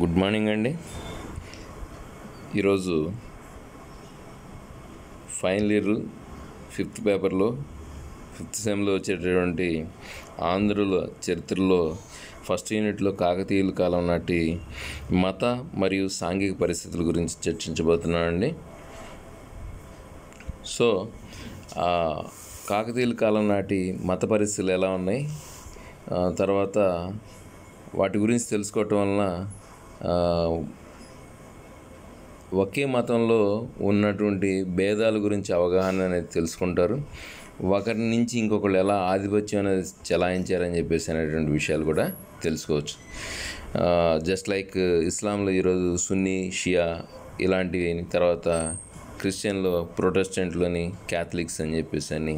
good morning అండి ఈరోజు final year fifth పేపర్లో ఫిఫ్త్ సెమ్లో వచ్చేటటువంటి ఆంధ్రుల చరిత్రలో ఫస్ట్ యూనిట్లో కాకతీయుల కాలం నాటి మత మరియు సాంఘిక పరిస్థితుల గురించి చర్చించబోతున్నానండి సో కాకతీయుల కాలం నాటి మత పరిస్థితులు ఎలా ఉన్నాయి తర్వాత వాటి గురించి తెలుసుకోవటం వలన ఒకే మతంలో ఉన్నటువంటి భేదాల గురించి అవగాహన అనేది తెలుసుకుంటారు ఒకరి నుంచి ఇంకొకళ్ళు ఎలా ఆధిపత్యం అనేది చలాయించారని చెప్పేసి అనేటువంటి విషయాలు కూడా తెలుసుకోవచ్చు జస్ట్ లైక్ ఇస్లాంలో ఈరోజు సున్నీ షియా ఇలాంటివి తర్వాత క్రిస్టియన్లో ప్రొటెస్టెంట్లోని క్యాథలిక్స్ అని చెప్పేసి అని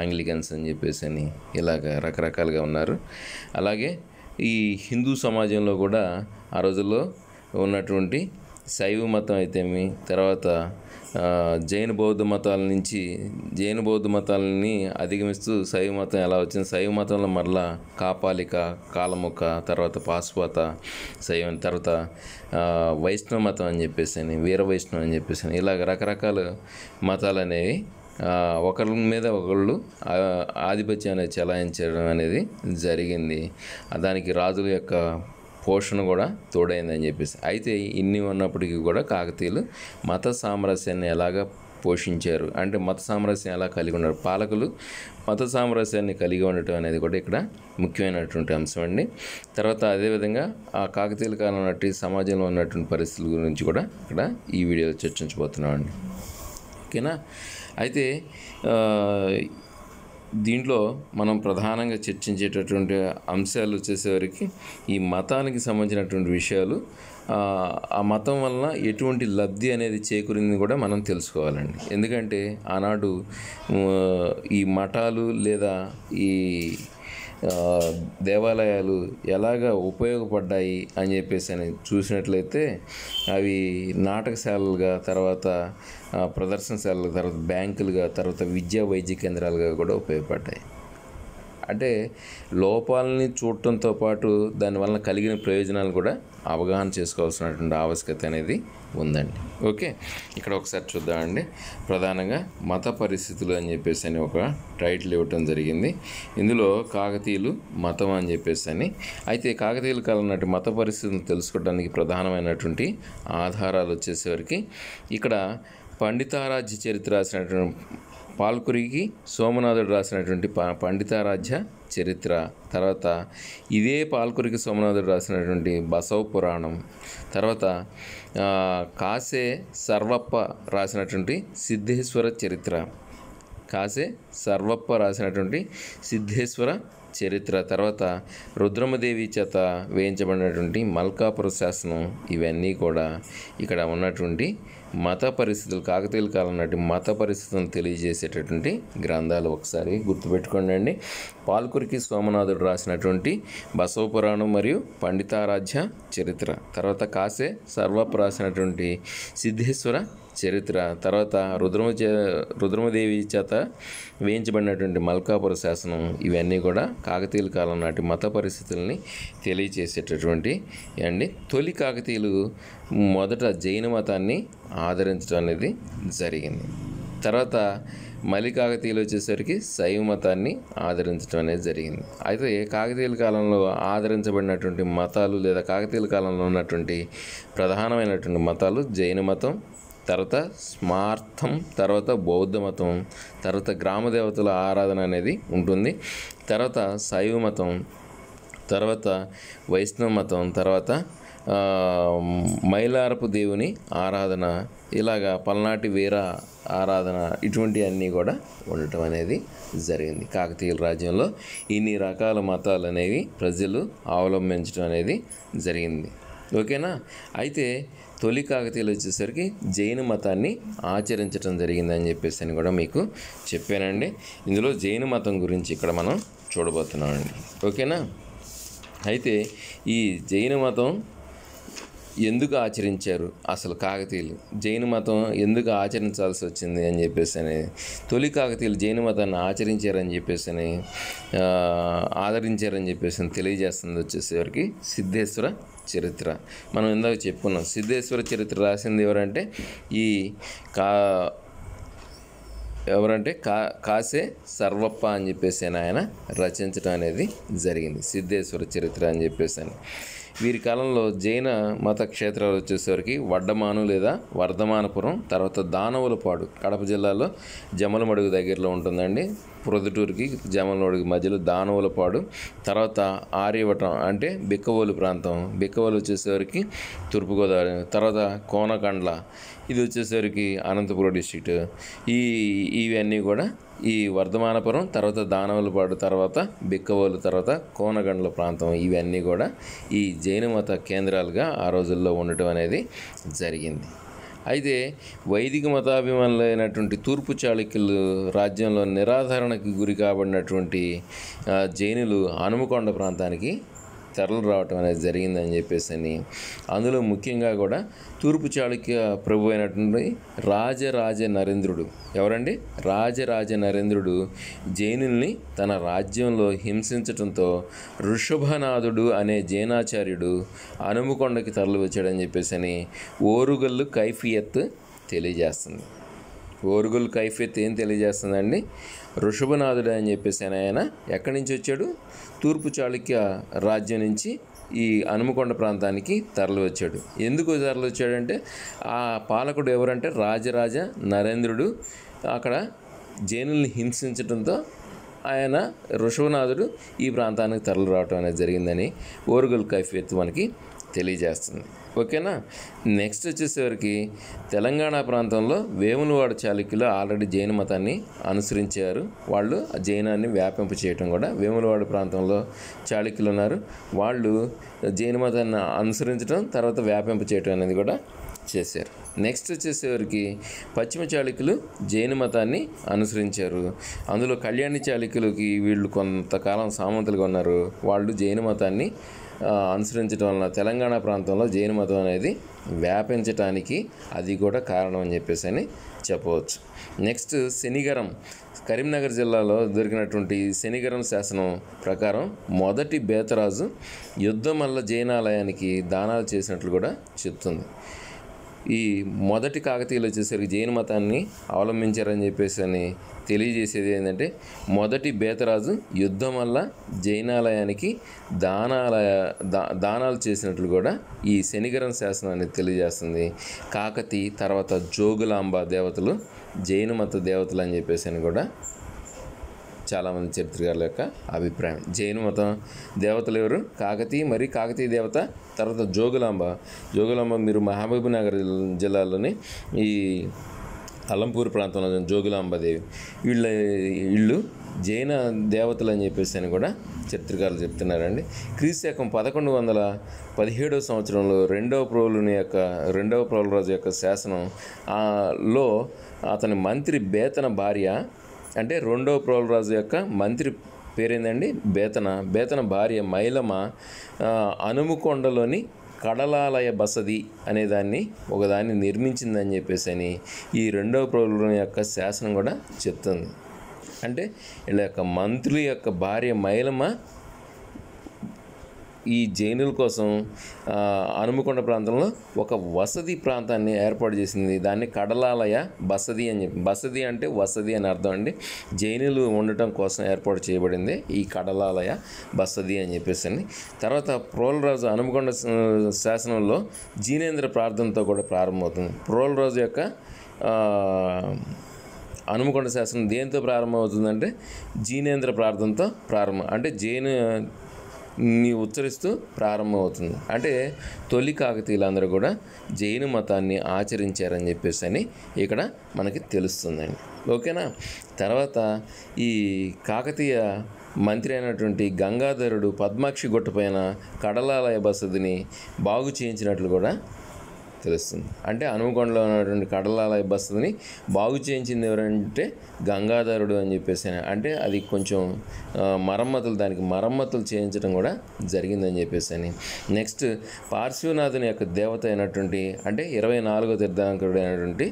ఆంగ్లికన్స్ అని చెప్పేసి అని ఇలాగ రకరకాలుగా ఉన్నారు అలాగే ఈ హిందూ సమాజంలో కూడా ఆ రోజుల్లో ఉన్నటువంటి శైవ మతం అయితేమి తర్వాత జైన బౌద్ధ మతాల నుంచి జైన బౌద్ధ మతాలని అధిగమిస్తూ శైవ మతం ఎలా వచ్చింది శైవ మతంలో మరలా కాపాలిక కాలముఖ తర్వాత పాశుపాత శైవం తర్వాత వైష్ణవ మతం అని చెప్పేసి అని వీర వైష్ణవం అని చెప్పేసి అని ఇలాగ రకరకాల మతాలు అనేవి ఒకరి మీద ఒకళ్ళు ఆధిపత్యాన్ని చెలాయించడం అనేది జరిగింది దానికి రాజుల యొక్క పోషణ కూడా తోడైందని చెప్పేసి అయితే ఇన్ని ఉన్నప్పటికీ కూడా కాకతీయులు మత సామరస్యాన్ని ఎలాగ పోషించారు అంటే మత సామరస్యం ఎలా కలిగి ఉన్నారు పాలకులు మత సామరస్యాన్ని కలిగి ఉండటం అనేది కూడా ఇక్కడ ముఖ్యమైనటువంటి అంశం అండి తర్వాత అదేవిధంగా ఆ కాకతీయుల కాలం ఉన్నట్టు సమాజంలో ఉన్నటువంటి పరిస్థితుల గురించి కూడా ఇక్కడ ఈ వీడియోలో చర్చించబోతున్నాం అండి ఓకేనా అయితే దీంట్లో మనం ప్రధానంగా చర్చించేటటువంటి అంశాలు వచ్చేసేవరకు ఈ మతానికి సంబంధించినటువంటి విషయాలు ఆ మతం వలన ఎటువంటి లబ్ధి అనేది చేకూరింది కూడా మనం తెలుసుకోవాలండి ఎందుకంటే ఆనాడు ఈ మఠాలు లేదా ఈ దేవాలయాలు ఎలాగ ఉపయోగపడ్డాయి అని చెప్పేసి అని చూసినట్లయితే అవి నాటకశాలలుగా తర్వాత ప్రదర్శనశాలలు తర్వాత బ్యాంకులుగా తర్వాత విద్యా వైద్య కేంద్రాలుగా కూడా ఉపయోగపడ్డాయి అంటే లోపాలని చూడటంతో పాటు దానివల్ల కలిగిన ప్రయోజనాలు కూడా అవగాహన చేసుకోవాల్సినటువంటి ఆవశ్యకత అనేది ఉందండి ఓకే ఇక్కడ ఒకసారి చూద్దామండి ప్రధానంగా మత పరిస్థితులు అని చెప్పేసి అని ఒక టైటిల్ ఇవ్వటం జరిగింది ఇందులో కాకతీయులు మతం అని చెప్పేసి అని అయితే కాకతీయుల కాలం మత పరిస్థితులను తెలుసుకోవడానికి ప్రధానమైనటువంటి ఆధారాలు వచ్చేసరికి ఇక్కడ పండితారాజ్య చరిత్ర రాసినటువంటి పాల్కురికి సోమనాథుడు రాసినటువంటి ప పండితారాజ్య చరిత్ర తర్వాత ఇదే పాల్కురికి సోమనాథుడు రాసినటువంటి బసవ పురాణం తర్వాత కాసే సర్వప్ప రాసినటువంటి సిద్ధేశ్వర చరిత్ర కాసే సర్వప్ప రాసినటువంటి సిద్ధేశ్వర చరిత్ర తర్వాత రుద్రమదేవి చేత వేయించబడినటువంటి మల్కాపుర శాసనం ఇవన్నీ కూడా ఇక్కడ ఉన్నటువంటి మత పరిస్థితులు కాకతీయుల కాలం నాటి మత పరిస్థితులను తెలియజేసేటటువంటి గ్రంథాలు ఒకసారి గుర్తుపెట్టుకోండి పాల్కురికి సోమనాథుడు రాసినటువంటి బసవపురాణం మరియు పండితారాధ్య చరిత్ర తర్వాత కాసే సర్వపు రాసినటువంటి సిద్ధేశ్వర చరిత్ర తర్వాత రుద్రమ చే రుద్రమదేవి చేత వేయించబడినటువంటి మల్కాపుర శాసనం ఇవన్నీ కూడా కాకతీయుల కాలం నాటి మత పరిస్థితుల్ని తెలియచేసేటటువంటి అండి తొలి కాకతీయులు మొదట జైన మతాన్ని ఆదరించడం అనేది జరిగింది తర్వాత మలి కాకతీయులు వచ్చేసరికి శైవ మతాన్ని ఆదరించడం అనేది జరిగింది అయితే కాకతీయుల కాలంలో ఆదరించబడినటువంటి మతాలు లేదా కాకతీయుల కాలంలో ఉన్నటువంటి ప్రధానమైనటువంటి మతాలు జైన మతం తర్వాత స్మార్థం తర్వాత బౌద్ధ మతం తర్వాత గ్రామదేవతల ఆరాధన అనేది ఉంటుంది తర్వాత శైవ మతం తర్వాత వైష్ణవ మతం తర్వాత మైలారపు దేవుని ఆరాధన ఇలాగా పల్నాటి వీర ఆరాధన ఇటువంటివన్నీ కూడా ఉండటం అనేది జరిగింది కాకతీయుల రాజ్యంలో ఇన్ని రకాల మతాలు అనేవి ప్రజలు అవలంబించడం అనేది జరిగింది ఓకేనా అయితే తొలి కాకతీయులు వచ్చేసరికి జైన మతాన్ని ఆచరించడం జరిగిందని చెప్పేసి అని కూడా మీకు చెప్పానండి ఇందులో జైన మతం గురించి ఇక్కడ మనం చూడబోతున్నామండి ఓకేనా అయితే ఈ జైన మతం ఎందుకు ఆచరించారు అసలు కాకతీయులు జైన మతం ఎందుకు ఆచరించాల్సి వచ్చింది అని చెప్పేసి అని తొలి కాకతీయులు జైన మతాన్ని ఆచరించారని చెప్పేసి అని ఆదరించారని చెప్పేసి అని తెలియజేస్తుంది వచ్చేసేవారికి సిద్ధేశ్వర చరిత్ర మనం ఇందాక చెప్పుకున్నాం సిద్ధేశ్వర చరిత్ర రాసింది ఎవరంటే ఈ కా ఎవరంటే కా కాసే సర్వప్ప అని చెప్పేసి ఆయన రచించడం అనేది జరిగింది సిద్ధేశ్వర చరిత్ర అని చెప్పేసి అని వీరి కాలంలో జైన మత క్షేత్రాలు వచ్చేసరికి వడ్డమాను లేదా వర్ధమానపురం తర్వాత దానవులపాడు కడప జిల్లాలో జమలమడుగు దగ్గరలో ఉంటుందండి ప్రొద్దుటూరుకి జమలమడుగు మధ్యలో దానవులపాడు తర్వాత ఆర్యవటం అంటే బిక్కవోలు ప్రాంతం బిక్కవోలు వచ్చేసరికి తూర్పుగోదావరి తర్వాత కోనకండ్ల ఇది వచ్చేసరికి అనంతపురం డిస్టిక్ ఈ ఇవన్నీ కూడా ఈ వర్ధమానపురం తర్వాత దానవులపాడు తర్వాత బిక్కవోలు తర్వాత కోనగండ్ల ప్రాంతం ఇవన్నీ కూడా ఈ జైన మత కేంద్రాలుగా ఆ రోజుల్లో ఉండటం అనేది జరిగింది అయితే వైదిక మతాభిమానులు అయినటువంటి తూర్పు చాళుక్యులు రాజ్యంలో నిరాధరణకు గురి కాబడినటువంటి జైనులు హనుమకొండ ప్రాంతానికి తరలు రావటం అనేది జరిగిందని చెప్పేసి అని అందులో ముఖ్యంగా కూడా తూర్పు చాళుక్య ప్రభు అయినటువంటి రాజరాజ నరేంద్రుడు ఎవరండి రాజరాజ నరేంద్రుడు జైనుల్ని తన రాజ్యంలో హింసించడంతో ఋషభనాథుడు అనే జైనాచార్యుడు అనుముకొండకి తరలి వచ్చాడని చెప్పేసి అని ఓరుగల్లు కైఫియత్ తెలియజేస్తుంది ఓరుగుల్ కైఫియత్ ఏం తెలియజేస్తుందండి ఋషభనాథుడు అని చెప్పేసి ఆయన ఎక్కడి నుంచి వచ్చాడు తూర్పు చాళుక్య రాజ్యం నుంచి ఈ హనుమకొండ ప్రాంతానికి తరలివచ్చాడు ఎందుకు తరలివచ్చాడంటే ఆ పాలకుడు ఎవరంటే రాజరాజ నరేంద్రుడు అక్కడ జైనుల్ని హింసించడంతో ఆయన ఋషభనాథుడు ఈ ప్రాంతానికి తరలి రావటం అనేది జరిగిందని ఓరుగల్ కైఫీత్ మనకి తెలియజేస్తుంది ఓకేనా నెక్స్ట్ వచ్చేసరికి తెలంగాణ ప్రాంతంలో వేములవాడ చాళుక్యులు ఆల్రెడీ జైన మతాన్ని అనుసరించారు వాళ్ళు ఆ జైనాన్ని వ్యాపింప చేయటం కూడా వేములవాడ ప్రాంతంలో చాళుక్యులు ఉన్నారు వాళ్ళు జైన మతాన్ని అనుసరించడం తర్వాత వ్యాపింప చేయటం అనేది కూడా చేశారు నెక్స్ట్ వచ్చేసేవరికి పశ్చిమ చాళుక్యులు జైన మతాన్ని అనుసరించారు అందులో కళ్యాణి చాళుక్యులకి వీళ్ళు కొంతకాలం సామంతులుగా ఉన్నారు వాళ్ళు జైన మతాన్ని అనుసరించడం వలన తెలంగాణ ప్రాంతంలో జైన మతం అనేది వ్యాపించటానికి అది కూడా కారణం అని చెప్పేసి అని చెప్పవచ్చు నెక్స్ట్ శనిగరం కరీంనగర్ జిల్లాలో దొరికినటువంటి శనిగరం శాసనం ప్రకారం మొదటి బేతరాజు యుద్ధం వల్ల జైనాలయానికి దానాలు చేసినట్లు కూడా చెప్తుంది ఈ మొదటి కాకతీయులు వచ్చేసరికి జైన మతాన్ని అవలంబించారని చెప్పేసి అని తెలియజేసేది ఏంటంటే మొదటి బేతరాజు యుద్ధం వల్ల జైనాలయానికి దానాలయ దా దానాలు చేసినట్లు కూడా ఈ శనిగరం శాసనం అనేది తెలియజేస్తుంది కాకతి తర్వాత జోగులాంబ దేవతలు జైన మత దేవతలు అని చెప్పేసి అని కూడా చాలామంది చరిత్రకారుల యొక్క అభిప్రాయం జైన మతం దేవతలు ఎవరు కాకతీ మరి కాకతీయ దేవత తర్వాత జోగులాంబ జోగులాంబ మీరు మహబూబ్నగర్ జిల్లాలోని ఈ అలంపూర్ ప్రాంతంలో జోగులాంబదేవి వీళ్ళ ఇళ్ళు జైన దేవతలు అని చెప్పేసి అని కూడా చరిత్రకారులు చెప్తున్నారండి క్రీస్తుశకం పదకొండు వందల పదిహేడవ సంవత్సరంలో రెండవ ప్రోలుని యొక్క రెండవ ప్రోలరాజు యొక్క శాసనం లో అతని మంత్రి బేతన భార్య అంటే రెండవ రాజు యొక్క మంత్రి పేరేందండి బేతన బేతన భార్య మైలమ అనుముకొండలోని కడలాలయ బసది అనేదాన్ని ఒకదాన్ని నిర్మించిందని చెప్పేసి అని ఈ రెండవ ప్రభుత్వం యొక్క శాసనం కూడా చెప్తుంది అంటే వీళ్ళ యొక్క మంత్రుల యొక్క భార్య మైలమ్మ ఈ జైనుల కోసం అనుమకొండ ప్రాంతంలో ఒక వసతి ప్రాంతాన్ని ఏర్పాటు చేసింది దాన్ని కడలాలయ బసది అని చెప్పి బసది అంటే వసతి అని అర్థం అండి జైనులు ఉండటం కోసం ఏర్పాటు చేయబడింది ఈ కడలాలయ బసది అని చెప్పేసి అండి తర్వాత ప్రోలరాజు అనుమకొండ శాసనంలో జీనేంద్ర ప్రార్థనతో కూడా ప్రారంభమవుతుంది ప్రోలరాజు యొక్క హనుమకొండ శాసనం దేంతో ప్రారంభమవుతుందంటే జీనేంద్ర ప్రార్థనతో ప్రారంభం అంటే జైను నీ ఉచ్చరిస్తూ ప్రారంభమవుతుంది అంటే తొలి కాకతీయులందరూ కూడా జైన మతాన్ని ఆచరించారని చెప్పేసి అని ఇక్కడ మనకి తెలుస్తుందండి ఓకేనా తర్వాత ఈ కాకతీయ మంత్రి అయినటువంటి గంగాధరుడు పద్మాక్షి గుట్టపైన కడలాలయ బసదిని బాగు చేయించినట్లు కూడా తెలుస్తుంది అంటే హనుమకొండలో ఉన్నటువంటి కడలాల బస్సుని బాగు చేయించింది ఎవరంటే గంగాధరుడు అని చెప్పేసి అంటే అది కొంచెం మరమ్మతులు దానికి మరమ్మతులు చేయించడం కూడా జరిగిందని చెప్పేసి అని నెక్స్ట్ పార్శ్వనాథుని యొక్క దేవత అయినటువంటి అంటే ఇరవై నాలుగో తీర్థాంకరుడు అయినటువంటి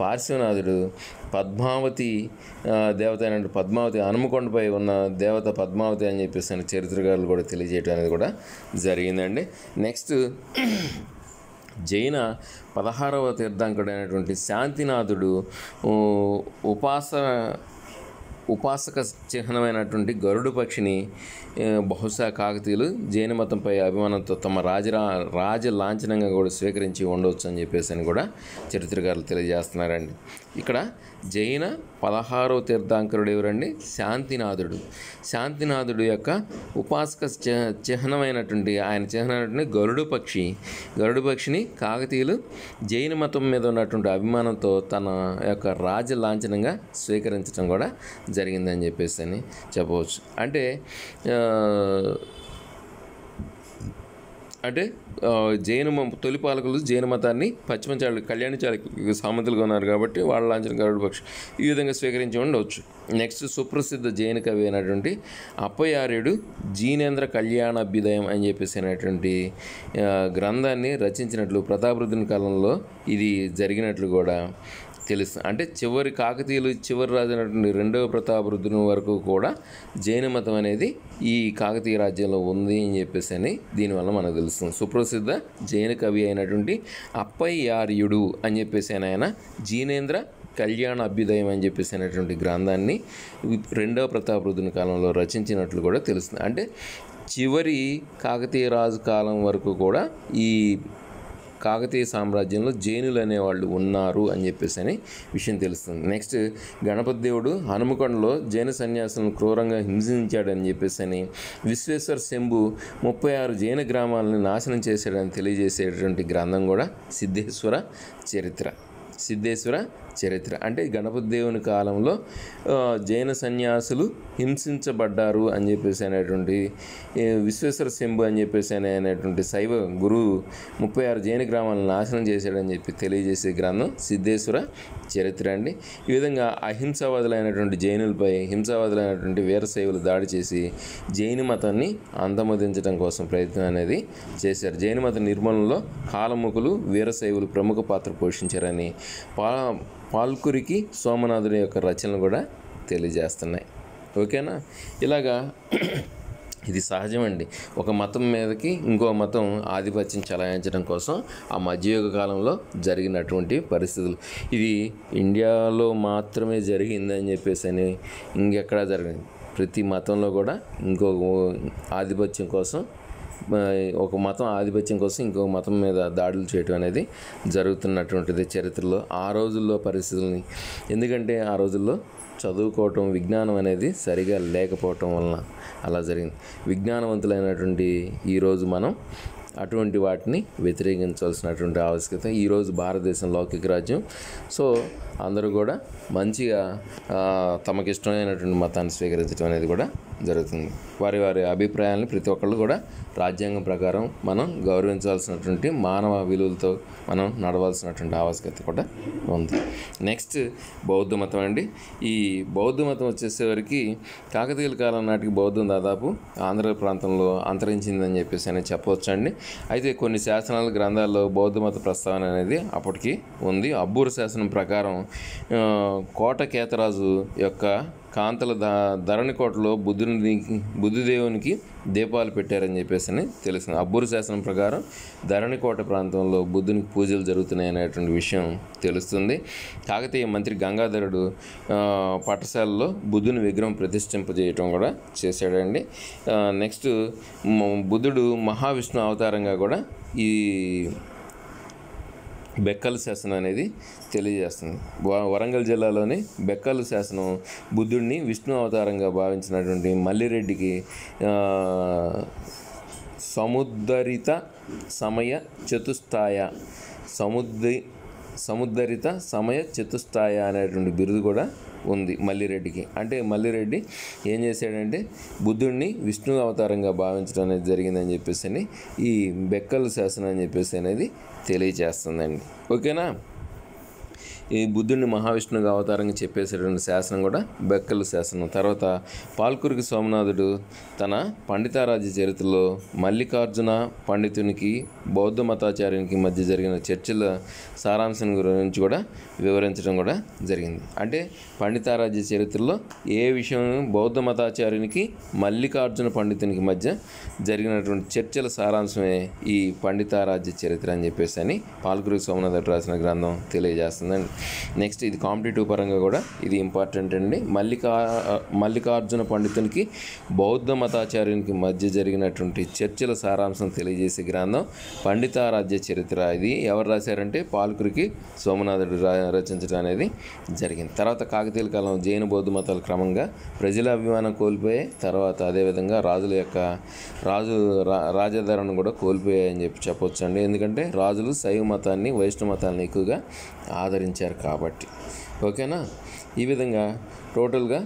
పార్శ్వనాథుడు పద్మావతి దేవత అయినటువంటి పద్మావతి హనుమకొండపై ఉన్న దేవత పద్మావతి అని చెప్పేసి చరిత్రకారులు కూడా తెలియజేయడం అనేది కూడా జరిగిందండి నెక్స్ట్ జైన పదహారవ తీర్థంకుడైనటువంటి శాంతినాథుడు ఉపాస ఉపాసక చిహ్నమైనటువంటి గరుడు పక్షిని బహుశా కాకతీయులు జైన మతంపై అభిమానంతో తమ రాజరా రాజ లాంఛనంగా కూడా స్వీకరించి ఉండవచ్చు అని చెప్పేసి అని కూడా చరిత్రకారులు తెలియజేస్తున్నారండి ఇక్కడ జైన పదహారో తీర్థాంకరుడు ఎవరండి శాంతినాథుడు శాంతినాథుడు యొక్క ఉపాసక చిహ్నమైనటువంటి ఆయన అయినటువంటి గరుడు పక్షి గరుడు పక్షిని కాకతీయులు జైన మతం మీద ఉన్నటువంటి అభిమానంతో తన యొక్క రాజ లాంఛనంగా స్వీకరించడం కూడా జరిగిందని చెప్పేసి అని చెప్పవచ్చు అంటే అంటే జైన తొలి పాలకులు జైన మతాన్ని పశ్చిమ చాళు కళ్యాణ చాళుక్య సామంతులుగా ఉన్నారు కాబట్టి వాళ్ళ లాంఛన గరుడు పక్షి ఈ విధంగా స్వీకరించి ఉండవచ్చు నెక్స్ట్ సుప్రసిద్ధ జైన కవి అయినటువంటి అప్పయార్యుడు జీనేంద్ర కళ్యాణాభ్యుదయం అని చెప్పేసి అనేటువంటి గ్రంథాన్ని రచించినట్లు ప్రతాపరుద్రుని కాలంలో ఇది జరిగినట్లు కూడా తెలుసు అంటే చివరి కాకతీయులు చివరి రాజు అయినటువంటి రెండవ ప్రతాపరుద్రుని వరకు కూడా జైన మతం అనేది ఈ కాకతీయ రాజ్యంలో ఉంది అని చెప్పేసి అని దీనివల్ల మనకు తెలుస్తుంది సుప్రసిద్ధ జైన కవి అయినటువంటి అప్పయ్యార్యుడు అని చెప్పేసి ఆయన జీనేంద్ర కళ్యాణ అభ్యుదయం అని చెప్పేసి అనేటువంటి గ్రంథాన్ని రెండవ ప్రతాపరుద్రుని కాలంలో రచించినట్లు కూడా తెలుస్తుంది అంటే చివరి కాకతీయ రాజు కాలం వరకు కూడా ఈ కాకతీయ సామ్రాజ్యంలో జైనులు అనేవాళ్ళు ఉన్నారు అని చెప్పేసి అని విషయం తెలుస్తుంది నెక్స్ట్ గణపతి దేవుడు హనుమకొండలో జైన సన్యాసులను క్రూరంగా హింసించాడని చెప్పేసి అని విశ్వేశ్వర శంభు ముప్పై ఆరు జైన గ్రామాలను నాశనం చేశాడని తెలియజేసేటువంటి గ్రంథం కూడా సిద్ధేశ్వర చరిత్ర సిద్ధేశ్వర చరిత్ర అంటే గణపతి దేవుని కాలంలో జైన సన్యాసులు హింసించబడ్డారు అని చెప్పేసి అనేటువంటి విశ్వేశ్వర శంభు అని చెప్పేసి అనేటువంటి శైవ గురువు ముప్పై ఆరు జైన గ్రామాలను నాశనం చేశాడని చెప్పి తెలియజేసే గ్రంథం సిద్ధేశ్వర చరిత్ర అండి ఈ విధంగా అహింసావాదులైనటువంటి జైనులపై హింసావాదులైనటువంటి వీరశైవులు దాడి చేసి జైన మతాన్ని అంతమొదించడం కోసం ప్రయత్నం అనేది చేశారు జైన మత నిర్మూలనలో కాలముఖులు వీరశైవులు ప్రముఖ పాత్ర పోషించారని పా పాల్కురికి సోమనాథుడి యొక్క రచనలు కూడా తెలియజేస్తున్నాయి ఓకేనా ఇలాగా ఇది సహజం అండి ఒక మతం మీదకి ఇంకో మతం ఆధిపత్యం చలాయించడం కోసం ఆ మధ్యయుగ కాలంలో జరిగినటువంటి పరిస్థితులు ఇది ఇండియాలో మాత్రమే జరిగిందని చెప్పేసి అని ఇంకెక్కడా జరిగింది ప్రతి మతంలో కూడా ఇంకో ఆధిపత్యం కోసం ఒక మతం ఆధిపత్యం కోసం ఇంకో మతం మీద దాడులు చేయటం అనేది జరుగుతున్నటువంటిది చరిత్రలో ఆ రోజుల్లో పరిస్థితుల్ని ఎందుకంటే ఆ రోజుల్లో చదువుకోవటం విజ్ఞానం అనేది సరిగా లేకపోవటం వలన అలా జరిగింది విజ్ఞానవంతులైనటువంటి ఈరోజు మనం అటువంటి వాటిని వ్యతిరేకించాల్సినటువంటి ఆవశ్యకత ఈరోజు భారతదేశం లౌకిక రాజ్యం సో అందరూ కూడా మంచిగా తమకిష్టమైనటువంటి మతాన్ని స్వీకరించడం అనేది కూడా జరుగుతుంది వారి వారి అభిప్రాయాలను ప్రతి ఒక్కళ్ళు కూడా రాజ్యాంగం ప్రకారం మనం గౌరవించాల్సినటువంటి మానవ విలువలతో మనం నడవాల్సినటువంటి ఆవశ్యకత కూడా ఉంది నెక్స్ట్ బౌద్ధ మతం అండి ఈ బౌద్ధ మతం వచ్చేసేవారికి కాకతీయుల కాలం నాటికి బౌద్ధం దాదాపు ఆంధ్ర ప్రాంతంలో అంతరించిందని చెప్పేసి అనేది చెప్పవచ్చండి అయితే కొన్ని శాసనాల గ్రంథాల్లో బౌద్ధ మత ప్రస్తావన అనేది అప్పటికి ఉంది అబ్బూరు శాసనం ప్రకారం కోట కేతరాజు యొక్క కాంతల ద ధరణి కోటలో బుద్ధుని బుద్ధిదేవునికి దీపాలు పెట్టారని చెప్పేసి అని తెలిసింది అబ్బూరు శాసనం ప్రకారం ధరణికోట ప్రాంతంలో బుద్ధునికి పూజలు జరుగుతున్నాయి అనేటువంటి విషయం తెలుస్తుంది కాకతీయ మంత్రి గంగాధరుడు పాఠశాలలో బుద్ధుని విగ్రహం ప్రతిష్ఠింపజేయటం కూడా చేశాడండి నెక్స్ట్ బుద్ధుడు మహావిష్ణు అవతారంగా కూడా ఈ బెక్కల శాసనం అనేది తెలియజేస్తుంది వరంగల్ జిల్లాలోని బెక్కలు శాసనం బుద్ధుడిని విష్ణు అవతారంగా భావించినటువంటి మల్లిరెడ్డికి సముద్రిత సమయ చతుస్థాయ సముద్రి సముద్రిత సమయ చతుస్థాయ అనేటువంటి బిరుదు కూడా ఉంది మల్లిరెడ్డికి అంటే మల్లిరెడ్డి ఏం చేశాడంటే బుద్ధుడిని విష్ణు అవతారంగా భావించడం అనేది జరిగిందని చెప్పేసి ఈ బెక్కలు శాసనం అని చెప్పేసి అనేది తెలియజేస్తుందండి ఓకేనా ఈ బుద్ధుడిని మహావిష్ణువుగా అవతారంగా చెప్పేసేటువంటి శాసనం కూడా బెక్కలు శాసనం తర్వాత పాల్కురికి సోమనాథుడు తన పండితారాజ్య చరిత్రలో మల్లికార్జున పండితునికి బౌద్ధ మతాచార్యునికి మధ్య జరిగిన చర్చల సారాంశం గురించి కూడా వివరించడం కూడా జరిగింది అంటే పండితారాజ్య చరిత్రలో ఏ విషయం బౌద్ధ మతాచార్యునికి మల్లికార్జున పండితునికి మధ్య జరిగినటువంటి చర్చల సారాంశమే ఈ పండితారాజ్య చరిత్ర అని చెప్పేసి అని పాల్కురి సోమనాథుడు రాసిన గ్రంథం తెలియజేస్తుందండి నెక్స్ట్ ఇది కాంపిటేటివ్ పరంగా కూడా ఇది ఇంపార్టెంట్ అండి మల్లికా మల్లికార్జున పండితునికి బౌద్ధ మతాచార్యునికి మధ్య జరిగినటువంటి చర్చల సారాంశం తెలియజేసే గ్రంథం పండితారాజ్య చరిత్ర ఇది ఎవరు రాశారంటే పాలకురికి సోమనాథుడు రచించడం అనేది జరిగింది తర్వాత కాకతీయుల కాలం జైన బౌద్ధ మతాలు క్రమంగా ప్రజల అభిమానం కోల్పోయే తర్వాత అదేవిధంగా రాజుల యొక్క రాజు రాజధరణ కూడా కోల్పోయాయని చెప్పి చెప్పొచ్చండి ఎందుకంటే రాజులు శైవ మతాన్ని వైష్ణవ మతాన్ని ఎక్కువగా ఆదరించారు కాబట్టి ఓకేనా ఈ విధంగా టోటల్గా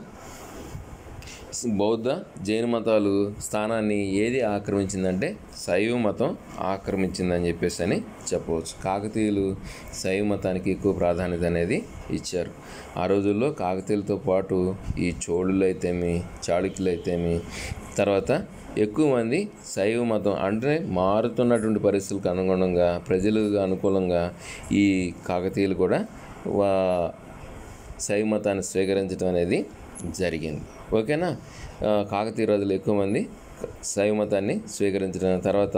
బౌద్ధ జైన మతాలు స్థానాన్ని ఏది ఆక్రమించిందంటే శైవ మతం ఆక్రమించిందని చెప్పేసి అని చెప్పవచ్చు కాకతీయులు శైవ మతానికి ఎక్కువ ప్రాధాన్యత అనేది ఇచ్చారు ఆ రోజుల్లో కాకతీయులతో పాటు ఈ చాళుక్యులు అయితేమి తర్వాత ఎక్కువ మంది శైవ మతం అంటే మారుతున్నటువంటి పరిస్థితులకు అనుగుణంగా ప్రజలకు అనుకూలంగా ఈ కాకతీయులు కూడా వా శైవ మతాన్ని స్వీకరించడం అనేది జరిగింది ఓకేనా కాకతీయ రోజులు ఎక్కువ మంది శైవ మతాన్ని స్వీకరించడం తర్వాత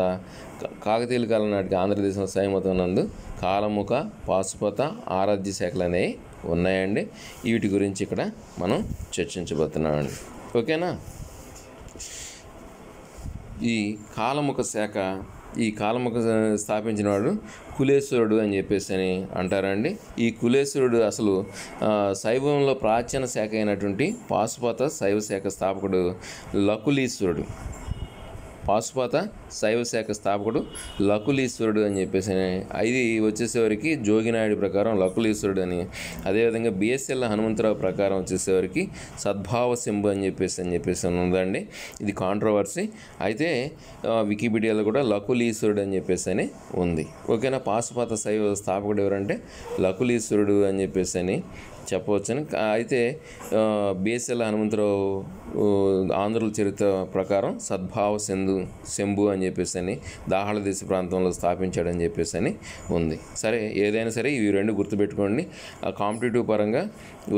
కాకతీయుల కాలం నాటికి ఆంధ్రదేశంలో శైవ మతం నందు కాలముఖ పాశుపత ఆరాధ్య శాఖలు అనేవి ఉన్నాయండి వీటి గురించి ఇక్కడ మనం చర్చించబోతున్నామండి ఓకేనా ఈ కాలముఖ శాఖ ఈ కాలముఖ స్థాపించిన వాడు కులేశ్వరుడు అని చెప్పేసి అని అంటారండి ఈ కులేశ్వరుడు అసలు శైవంలో ప్రాచీన శాఖ అయినటువంటి పాశుపత శైవ శాఖ స్థాపకుడు లకులీశ్వరుడు పాశుపాత శైవ శాఖ స్థాపకుడు లకులీశ్వరుడు అని చెప్పేసి ఇది వచ్చేసేవారికి జోగినాయుడు ప్రకారం లకులీశ్వరుడు అని అదేవిధంగా బిఎస్ఎల్ హనుమంతరావు ప్రకారం వచ్చేసేవారికి సద్భావ సింబు అని చెప్పేసి అని చెప్పేసి ఉందండి ఇది కాంట్రవర్సీ అయితే వికీపీడియాలో కూడా లకులీశ్వరుడు అని చెప్పేసి అని ఉంది ఓకేనా పాశుపాత శైవ స్థాపకుడు ఎవరంటే లకులీశ్వరుడు అని చెప్పేసి అని చెప్పవచ్చని అయితే బీఎస్ఎల్ హనుమంతరావు ఆంధ్రుల చరిత్ర ప్రకారం సద్భావ సింధు శంభు అని చెప్పేసి అని దేశ ప్రాంతంలో స్థాపించాడని చెప్పేసి అని ఉంది సరే ఏదైనా సరే ఇవి రెండు గుర్తుపెట్టుకోండి కాంపిటేటివ్ పరంగా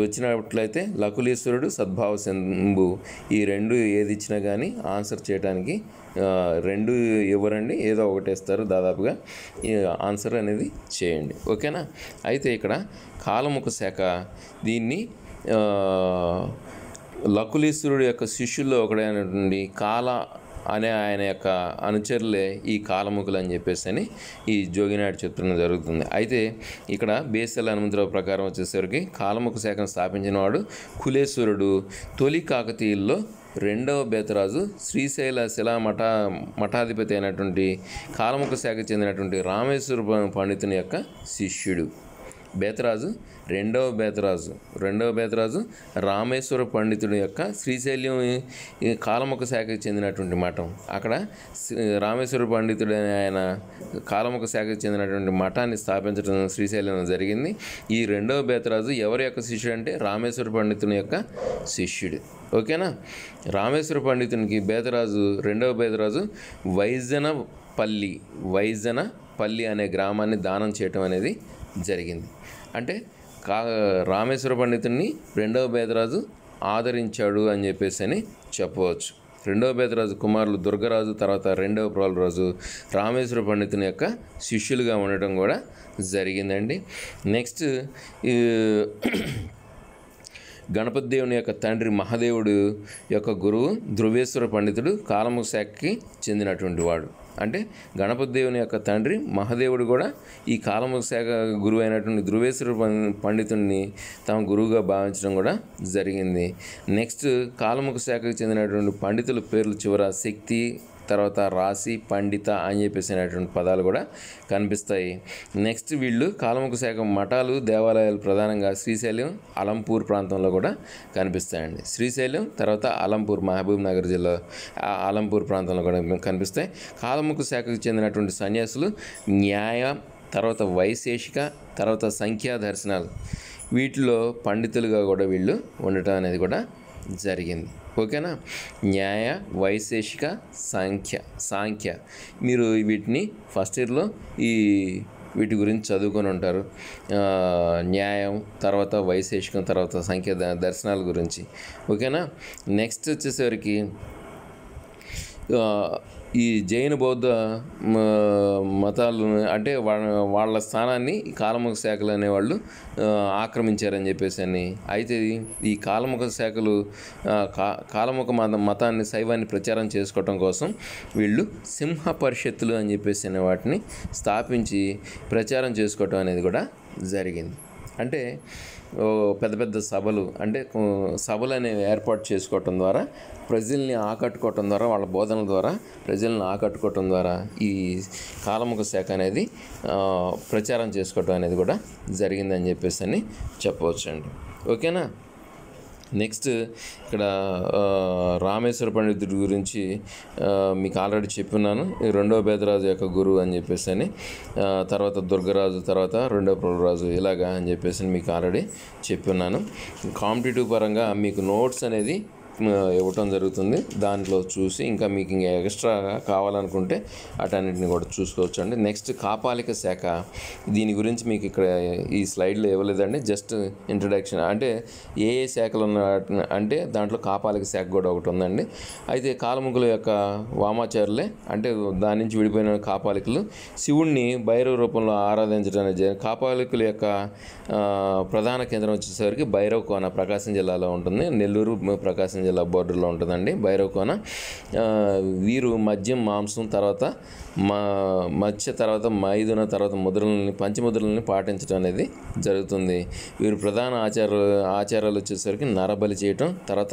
వచ్చినట్లయితే లకులేశ్వరుడు సద్భావ శంభు ఈ రెండు ఏది ఇచ్చినా కానీ ఆన్సర్ చేయడానికి రెండు ఇవ్వరండి ఏదో ఒకటి ఇస్తారు దాదాపుగా ఆన్సర్ అనేది చేయండి ఓకేనా అయితే ఇక్కడ కాలముఖ శాఖ దీన్ని లకులీశ్వరుడు యొక్క శిష్యుల్లో ఒకడైనటువంటి కాల అనే ఆయన యొక్క అనుచరులే ఈ కాలముఖులు అని చెప్పేసి అని ఈ జోగినాయుడు చిత్రం జరుగుతుంది అయితే ఇక్కడ బేసల్ హనుమంతరావు ప్రకారం వచ్చేసరికి కాలముఖ శాఖను స్థాపించిన వాడు కులేశ్వరుడు తొలి కాకతీయుల్లో రెండవ బేతరాజు శ్రీశైల శిలా మఠ మఠాధిపతి అయినటువంటి కాలముఖ శాఖకు చెందినటువంటి రామేశ్వర పండితుని యొక్క శిష్యుడు బేతరాజు రెండవ బేతరాజు రెండవ బేతరాజు రామేశ్వర పండితుడి యొక్క శ్రీశైల్యం కాలముఖ శాఖకు చెందినటువంటి మఠం అక్కడ రామేశ్వర పండితుడు ఆయన కాలముఖ శాఖకు చెందినటువంటి మఠాన్ని స్థాపించడం శ్రీశైలం జరిగింది ఈ రెండవ బేతరాజు ఎవరి యొక్క శిష్యుడు అంటే రామేశ్వర పండితుని యొక్క శిష్యుడు ఓకేనా రామేశ్వర పండితునికి బేదరాజు రెండవ బేదరాజు వైజనపల్లి వైజనపల్లి అనే గ్రామాన్ని దానం చేయటం అనేది జరిగింది అంటే కా రామేశ్వర పండితుడిని రెండవ బేదరాజు ఆదరించాడు అని చెప్పేసి అని చెప్పవచ్చు రెండవ బేదరాజు కుమారులు దుర్గరాజు తర్వాత రెండవ ప్రాలరాజు రామేశ్వర పండితుని యొక్క శిష్యులుగా ఉండటం కూడా జరిగిందండి నెక్స్ట్ గణపతి దేవుని యొక్క తండ్రి మహాదేవుడు యొక్క గురువు ధృవేశ్వర పండితుడు కాలము శాఖకి చెందినటువంటి వాడు అంటే గణపతి దేవుని యొక్క తండ్రి మహాదేవుడు కూడా ఈ కాలము శాఖ గురువు అయినటువంటి ధృవేశ్వర పండితుడిని తమ గురువుగా భావించడం కూడా జరిగింది నెక్స్ట్ కాలముఖ శాఖకు చెందినటువంటి పండితుల పేర్లు చివర శక్తి తర్వాత రాశి పండిత అని చెప్పేసినటువంటి పదాలు కూడా కనిపిస్తాయి నెక్స్ట్ వీళ్ళు కాలముఖ శాఖ మఠాలు దేవాలయాలు ప్రధానంగా శ్రీశైలం అలంపూర్ ప్రాంతంలో కూడా కనిపిస్తాయండి శ్రీశైలం తర్వాత అలంపూర్ మహబూబ్ నగర్ జిల్లా అలంపూర్ ప్రాంతంలో కూడా కనిపిస్తాయి కాలముఖ శాఖకు చెందినటువంటి సన్యాసులు న్యాయ తర్వాత వైశేషిక తర్వాత సంఖ్యా దర్శనాలు వీటిలో పండితులుగా కూడా వీళ్ళు ఉండటం అనేది కూడా జరిగింది ఓకేనా న్యాయ వైశేషిక సాంఖ్య సాంఖ్య మీరు వీటిని ఫస్ట్ ఇయర్లో ఈ వీటి గురించి చదువుకొని ఉంటారు న్యాయం తర్వాత వైశేషికం తర్వాత సంఖ్య దర్శనాల గురించి ఓకేనా నెక్స్ట్ వచ్చేసరికి ఈ జైన బౌద్ధ మతాలను అంటే వాళ్ళ స్థానాన్ని కాలముఖ శాఖలు అనేవాళ్ళు ఆక్రమించారని చెప్పేసి అని అయితే ఈ కాలముఖ శాఖలు కాలముఖ మత మతాన్ని శైవాన్ని ప్రచారం చేసుకోవటం కోసం వీళ్ళు సింహ పరిషత్తులు అని చెప్పేసి అనే వాటిని స్థాపించి ప్రచారం చేసుకోవటం అనేది కూడా జరిగింది అంటే పెద్ద పెద్ద సభలు అంటే సభలు అనేవి ఏర్పాటు చేసుకోవటం ద్వారా ప్రజల్ని ఆకట్టుకోవటం ద్వారా వాళ్ళ బోధనల ద్వారా ప్రజల్ని ఆకట్టుకోవటం ద్వారా ఈ కాలముఖ శాఖ అనేది ప్రచారం చేసుకోవటం అనేది కూడా జరిగిందని చెప్పేసి అని చెప్పవచ్చండి ఓకేనా నెక్స్ట్ ఇక్కడ రామేశ్వర పండితుడి గురించి మీకు ఆల్రెడీ చెప్పున్నాను రెండో బేదరాజు యొక్క గురువు అని చెప్పేసి అని తర్వాత దుర్గరాజు తర్వాత రెండో ప్రభురాజు ఇలాగా అని చెప్పేసి మీకు ఆల్రెడీ చెప్పున్నాను కాంపిటేటివ్ పరంగా మీకు నోట్స్ అనేది ఇవ్వటం జరుగుతుంది దాంట్లో చూసి ఇంకా మీకు ఇంకా ఎక్స్ట్రాగా కావాలనుకుంటే అటన్నిటిని కూడా చూసుకోవచ్చు అండి నెక్స్ట్ కాపాలిక శాఖ దీని గురించి మీకు ఇక్కడ ఈ స్లైడ్లో ఇవ్వలేదండి జస్ట్ ఇంట్రడక్షన్ అంటే ఏ ఏ శాఖలు ఉన్న అంటే దాంట్లో కాపాలిక శాఖ కూడా ఒకటి ఉందండి అయితే కాలముగుల యొక్క వామాచారులే అంటే దాని నుంచి విడిపోయిన కాపాలికలు శివుణ్ణి భైరవ రూపంలో ఆరాధించడం కాపాలికుల యొక్క ప్రధాన కేంద్రం వచ్చేసరికి భైరవ కోన ప్రకాశం జిల్లాలో ఉంటుంది నెల్లూరు ప్రకాశం జిల్లా బోర్డర్లో ఉంటుందండి భైరవకోన వీరు మద్యం మాంసం తర్వాత మా మత్స్య తర్వాత మైదున తర్వాత ముద్రలని పంచముద్రలని పాటించడం అనేది జరుగుతుంది వీరు ప్రధాన ఆచార ఆచారాలు వచ్చేసరికి నరబలి చేయటం తర్వాత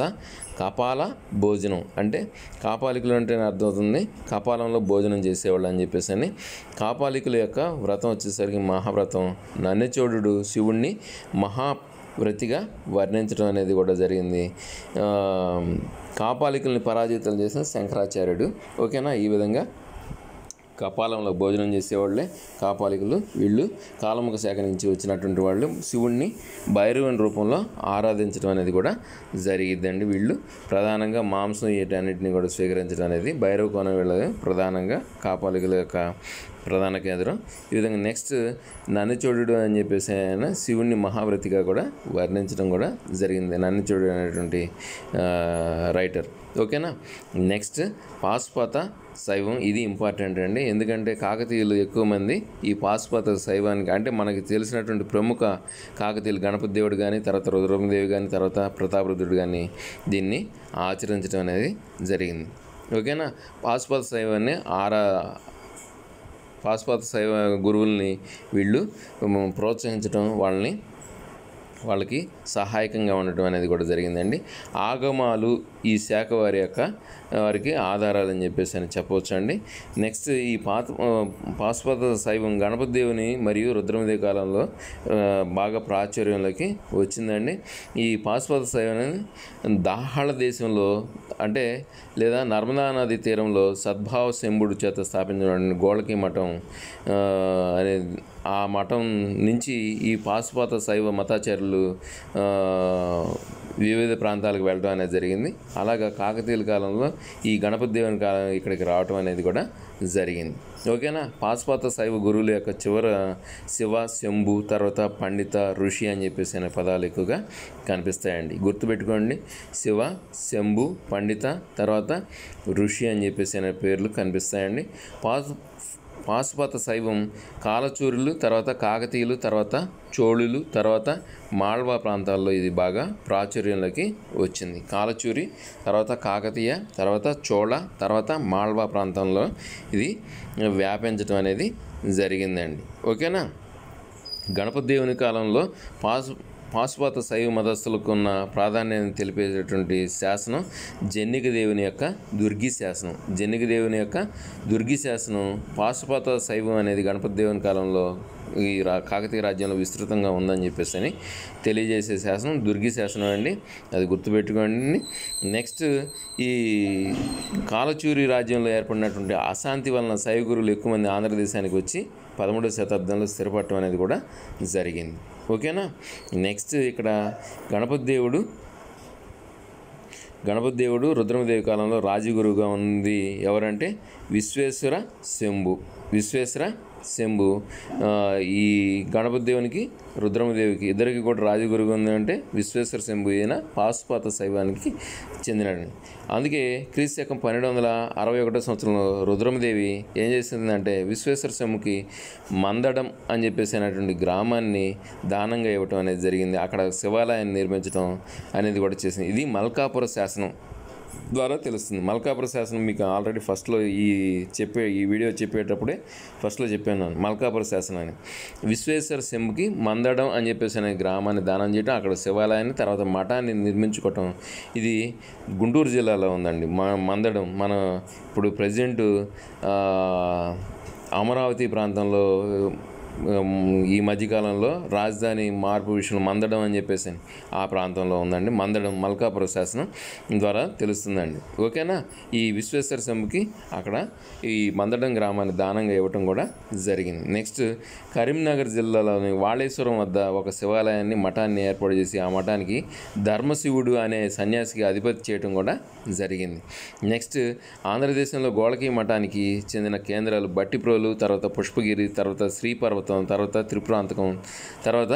కపాల భోజనం అంటే కాపాలికులు అంటేనే అర్థమవుతుంది కపాలంలో భోజనం చేసేవాళ్ళు అని చెప్పేసి అని కాపాలికుల యొక్క వ్రతం వచ్చేసరికి మహావ్రతం నన్నెచోడు శివుణ్ణి మహా వృత్తిగా వర్ణించడం అనేది కూడా జరిగింది కాపాలికల్ని పరాజితం చేసిన శంకరాచార్యుడు ఓకేనా ఈ విధంగా కపాలంలో భోజనం చేసేవాళ్ళే కాపాలికులు వీళ్ళు కాలముఖ శాఖ నుంచి వచ్చినటువంటి వాళ్ళు శివుణ్ణి భైరవుని రూపంలో ఆరాధించడం అనేది కూడా జరిగిద్దండి వీళ్ళు ప్రధానంగా మాంసం వేయటన్నిటిని కూడా స్వీకరించడం అనేది భైరవ కోణం వీళ్ళ ప్రధానంగా కాపాలికుల యొక్క ప్రధాన కేంద్రం ఈ విధంగా నెక్స్ట్ నన్నుచోడు అని చెప్పేసి ఆయన శివుణ్ణి మహావ్రతిగా కూడా వర్ణించడం కూడా జరిగింది నన్నుచోడు అనేటువంటి రైటర్ ఓకేనా నెక్స్ట్ పాశుపత శైవం ఇది ఇంపార్టెంట్ అండి ఎందుకంటే కాకతీయులు ఎక్కువ మంది ఈ పాశుపత శైవానికి అంటే మనకి తెలిసినటువంటి ప్రముఖ కాకతీయులు గణపతి దేవుడు కానీ తర్వాత రుద్రమదేవి కానీ తర్వాత ప్రతాపరుద్రుడు కానీ దీన్ని ఆచరించడం అనేది జరిగింది ఓకేనా పాశుపత శైవాన్ని ఆరా పాశుపత శైవ గురువుల్ని వీళ్ళు ప్రోత్సహించడం వాళ్ళని వాళ్ళకి సహాయకంగా ఉండటం అనేది కూడా జరిగిందండి ఆగమాలు ఈ శాఖ వారి యొక్క వారికి ఆధారాలని చెప్పేసి అని చెప్పవచ్చండి నెక్స్ట్ ఈ పాత పాశుపత శైవం గణపతి దేవుని మరియు రుద్రమదేవి కాలంలో బాగా ప్రాచుర్యంలోకి వచ్చిందండి ఈ పాశుపత శైవం దాహాళ దేశంలో అంటే లేదా నర్మదా నది తీరంలో సద్భావ శంభుడు చేత స్థాపించడం గోళకి మఠం అనే ఆ మఠం నుంచి ఈ పాశుపత శైవ మతాచారులు వివిధ ప్రాంతాలకు వెళ్ళడం అనేది జరిగింది అలాగా కాకతీయుల కాలంలో ఈ గణపతి దేవుని కాలం ఇక్కడికి రావటం అనేది కూడా జరిగింది ఓకేనా పాశుపాత శైవ గురువుల యొక్క చివర శివ శంభు తర్వాత పండిత ఋషి అని చెప్పేసి అనే పదాలు ఎక్కువగా కనిపిస్తాయండి గుర్తుపెట్టుకోండి శివ శంభు పండిత తర్వాత ఋషి అని చెప్పేసి అనే పేర్లు కనిపిస్తాయండి పాశ్ పాశుపత శైవం కాలచూరులు తర్వాత కాకతీయులు తర్వాత చోళులు తర్వాత మాల్వా ప్రాంతాల్లో ఇది బాగా ప్రాచుర్యంలోకి వచ్చింది కాలచూరి తర్వాత కాకతీయ తర్వాత చోళ తర్వాత మాల్వా ప్రాంతంలో ఇది వ్యాపించడం అనేది జరిగిందండి ఓకేనా గణపతి దేవుని కాలంలో పాశు పాశ్వాత శైవ మతస్థులకు ఉన్న ప్రాధాన్యతను తెలిపేటటువంటి శాసనం జన్నిక దేవుని యొక్క దుర్గి శాసనం జన్నిక దేవుని యొక్క దుర్గి శాసనం పాశ్వాత శైవం అనేది గణపతి దేవుని కాలంలో ఈ రా కాకతీయ రాజ్యంలో విస్తృతంగా ఉందని చెప్పేసి అని తెలియజేసే శాసనం దుర్గి శాసనం అండి అది గుర్తుపెట్టుకోండి నెక్స్ట్ ఈ కాలచూరి రాజ్యంలో ఏర్పడినటువంటి అశాంతి వలన శైవ గురువులు ఎక్కువ మంది ఆంధ్రదేశానికి వచ్చి పదమూడవ శతాబ్దంలో స్థిరపడటం అనేది కూడా జరిగింది ఓకేనా నెక్స్ట్ ఇక్కడ గణపతి దేవుడు గణపతి దేవుడు రుద్రమదేవి కాలంలో రాజగురువుగా ఉంది ఎవరంటే విశ్వేశ్వర శంభు విశ్వేశ్వర శంభు ఈ గణపతి దేవునికి రుద్రమదేవికి ఇద్దరికి కూడా ఉంది ఉందంటే విశ్వేశ్వర శంభు అయిన పాశుపాత శైవానికి చెందినాడు అందుకే క్రీస్తు శకం పన్నెండు వందల అరవై ఒకటో సంవత్సరంలో రుద్రమదేవి ఏం చేసిందంటే విశ్వేశ్వర శంభుకి మందడం అని చెప్పేసి అనేటువంటి గ్రామాన్ని దానంగా ఇవ్వటం అనేది జరిగింది అక్కడ శివాలయాన్ని నిర్మించడం అనేది కూడా చేసింది ఇది మల్కాపుర శాసనం ద్వారా తెలుస్తుంది మల్కాపుర శాసనం మీకు ఆల్రెడీ ఫస్ట్లో ఈ చెప్పే ఈ వీడియో చెప్పేటప్పుడే ఫస్ట్లో చెప్పాను మల్కాపుర శాసనం అని విశ్వేశ్వర శంభుకి మందడం అని చెప్పేసి అనే గ్రామాన్ని దానం చేయడం అక్కడ శివాలయాన్ని తర్వాత మఠాన్ని నిర్మించుకోవటం ఇది గుంటూరు జిల్లాలో ఉందండి మన మందడం మన ఇప్పుడు ప్రజెంటు అమరావతి ప్రాంతంలో ఈ మధ్యకాలంలో రాజధాని మార్పు విషయంలో మందడం అని చెప్పేసి ఆ ప్రాంతంలో ఉందండి మందడం మల్కాపుర శాసనం ద్వారా తెలుస్తుందండి ఓకేనా ఈ విశ్వేశ్వర స్వామికి అక్కడ ఈ మందడం గ్రామాన్ని దానంగా ఇవ్వటం కూడా జరిగింది నెక్స్ట్ కరీంనగర్ జిల్లాలోని వాళేశ్వరం వద్ద ఒక శివాలయాన్ని మఠాన్ని ఏర్పాటు చేసి ఆ మఠానికి ధర్మశివుడు అనే సన్యాసికి అధిపతి చేయటం కూడా జరిగింది నెక్స్ట్ ఆంధ్రదేశంలో గోళకీ మఠానికి చెందిన కేంద్రాలు బట్టిప్రోలు తర్వాత పుష్పగిరి తర్వాత శ్రీపర్వత పర్వతం తర్వాత త్రిపురాంతకం తర్వాత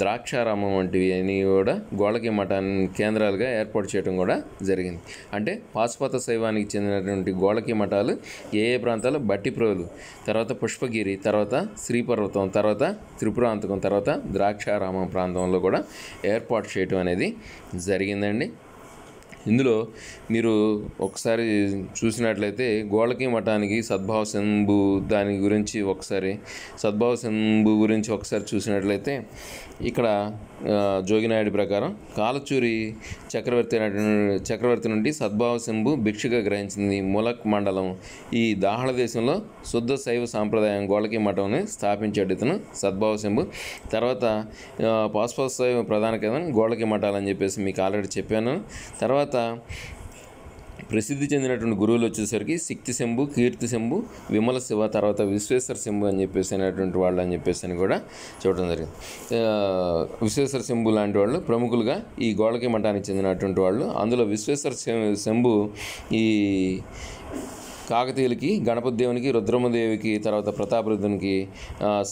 ద్రాక్షారామం వంటివి అని కూడా గోళకి మఠాన్ని కేంద్రాలుగా ఏర్పాటు చేయడం కూడా జరిగింది అంటే పాశుపత శైవానికి చెందినటువంటి గోళకి మఠాలు ఏ ఏ ప్రాంతాల్లో బట్టిప్రోలు తర్వాత పుష్పగిరి తర్వాత శ్రీపర్వతం తర్వాత త్రిపురాంతకం తర్వాత ద్రాక్షారామం ప్రాంతంలో కూడా ఏర్పాటు చేయటం అనేది జరిగిందండి ఇందులో మీరు ఒకసారి చూసినట్లయితే గోళకి మఠానికి సద్భావ శంభు దాని గురించి ఒకసారి సద్భావ శంభు గురించి ఒకసారి చూసినట్లయితే ఇక్కడ జోగినాయుడి ప్రకారం కాలచూరి చక్రవర్తి చక్రవర్తి నుండి సద్భావ శంభు భిక్షగా గ్రహించింది ములక్ మండలం ఈ దాహళ దేశంలో శుద్ధ శైవ సాంప్రదాయం గోళకి మఠంని స్థాపించాడు ఇతను సద్భావ శంభు తర్వాత శైవ ప్రధాన కేంద్రం గోళకి మఠాలని చెప్పేసి మీకు ఆల్రెడీ చెప్పాను తర్వాత ప్రసిద్ధి చెందినటువంటి గురువులు వచ్చేసరికి శక్తి శంభు కీర్తి శంభు విమల శివ తర్వాత విశ్వేశ్వర శంభు అని చెప్పేసి అనేటువంటి వాళ్ళు అని చెప్పేసి అని కూడా చూడటం జరిగింది విశ్వేశ్వర శంభు లాంటి వాళ్ళు ప్రముఖులుగా ఈ గోళకి మఠానికి చెందినటువంటి వాళ్ళు అందులో విశ్వేశ్వర శంభు ఈ కాకతీయులకి గణపతి దేవునికి రుద్రమదేవికి తర్వాత ప్రతాపరుద్రునికి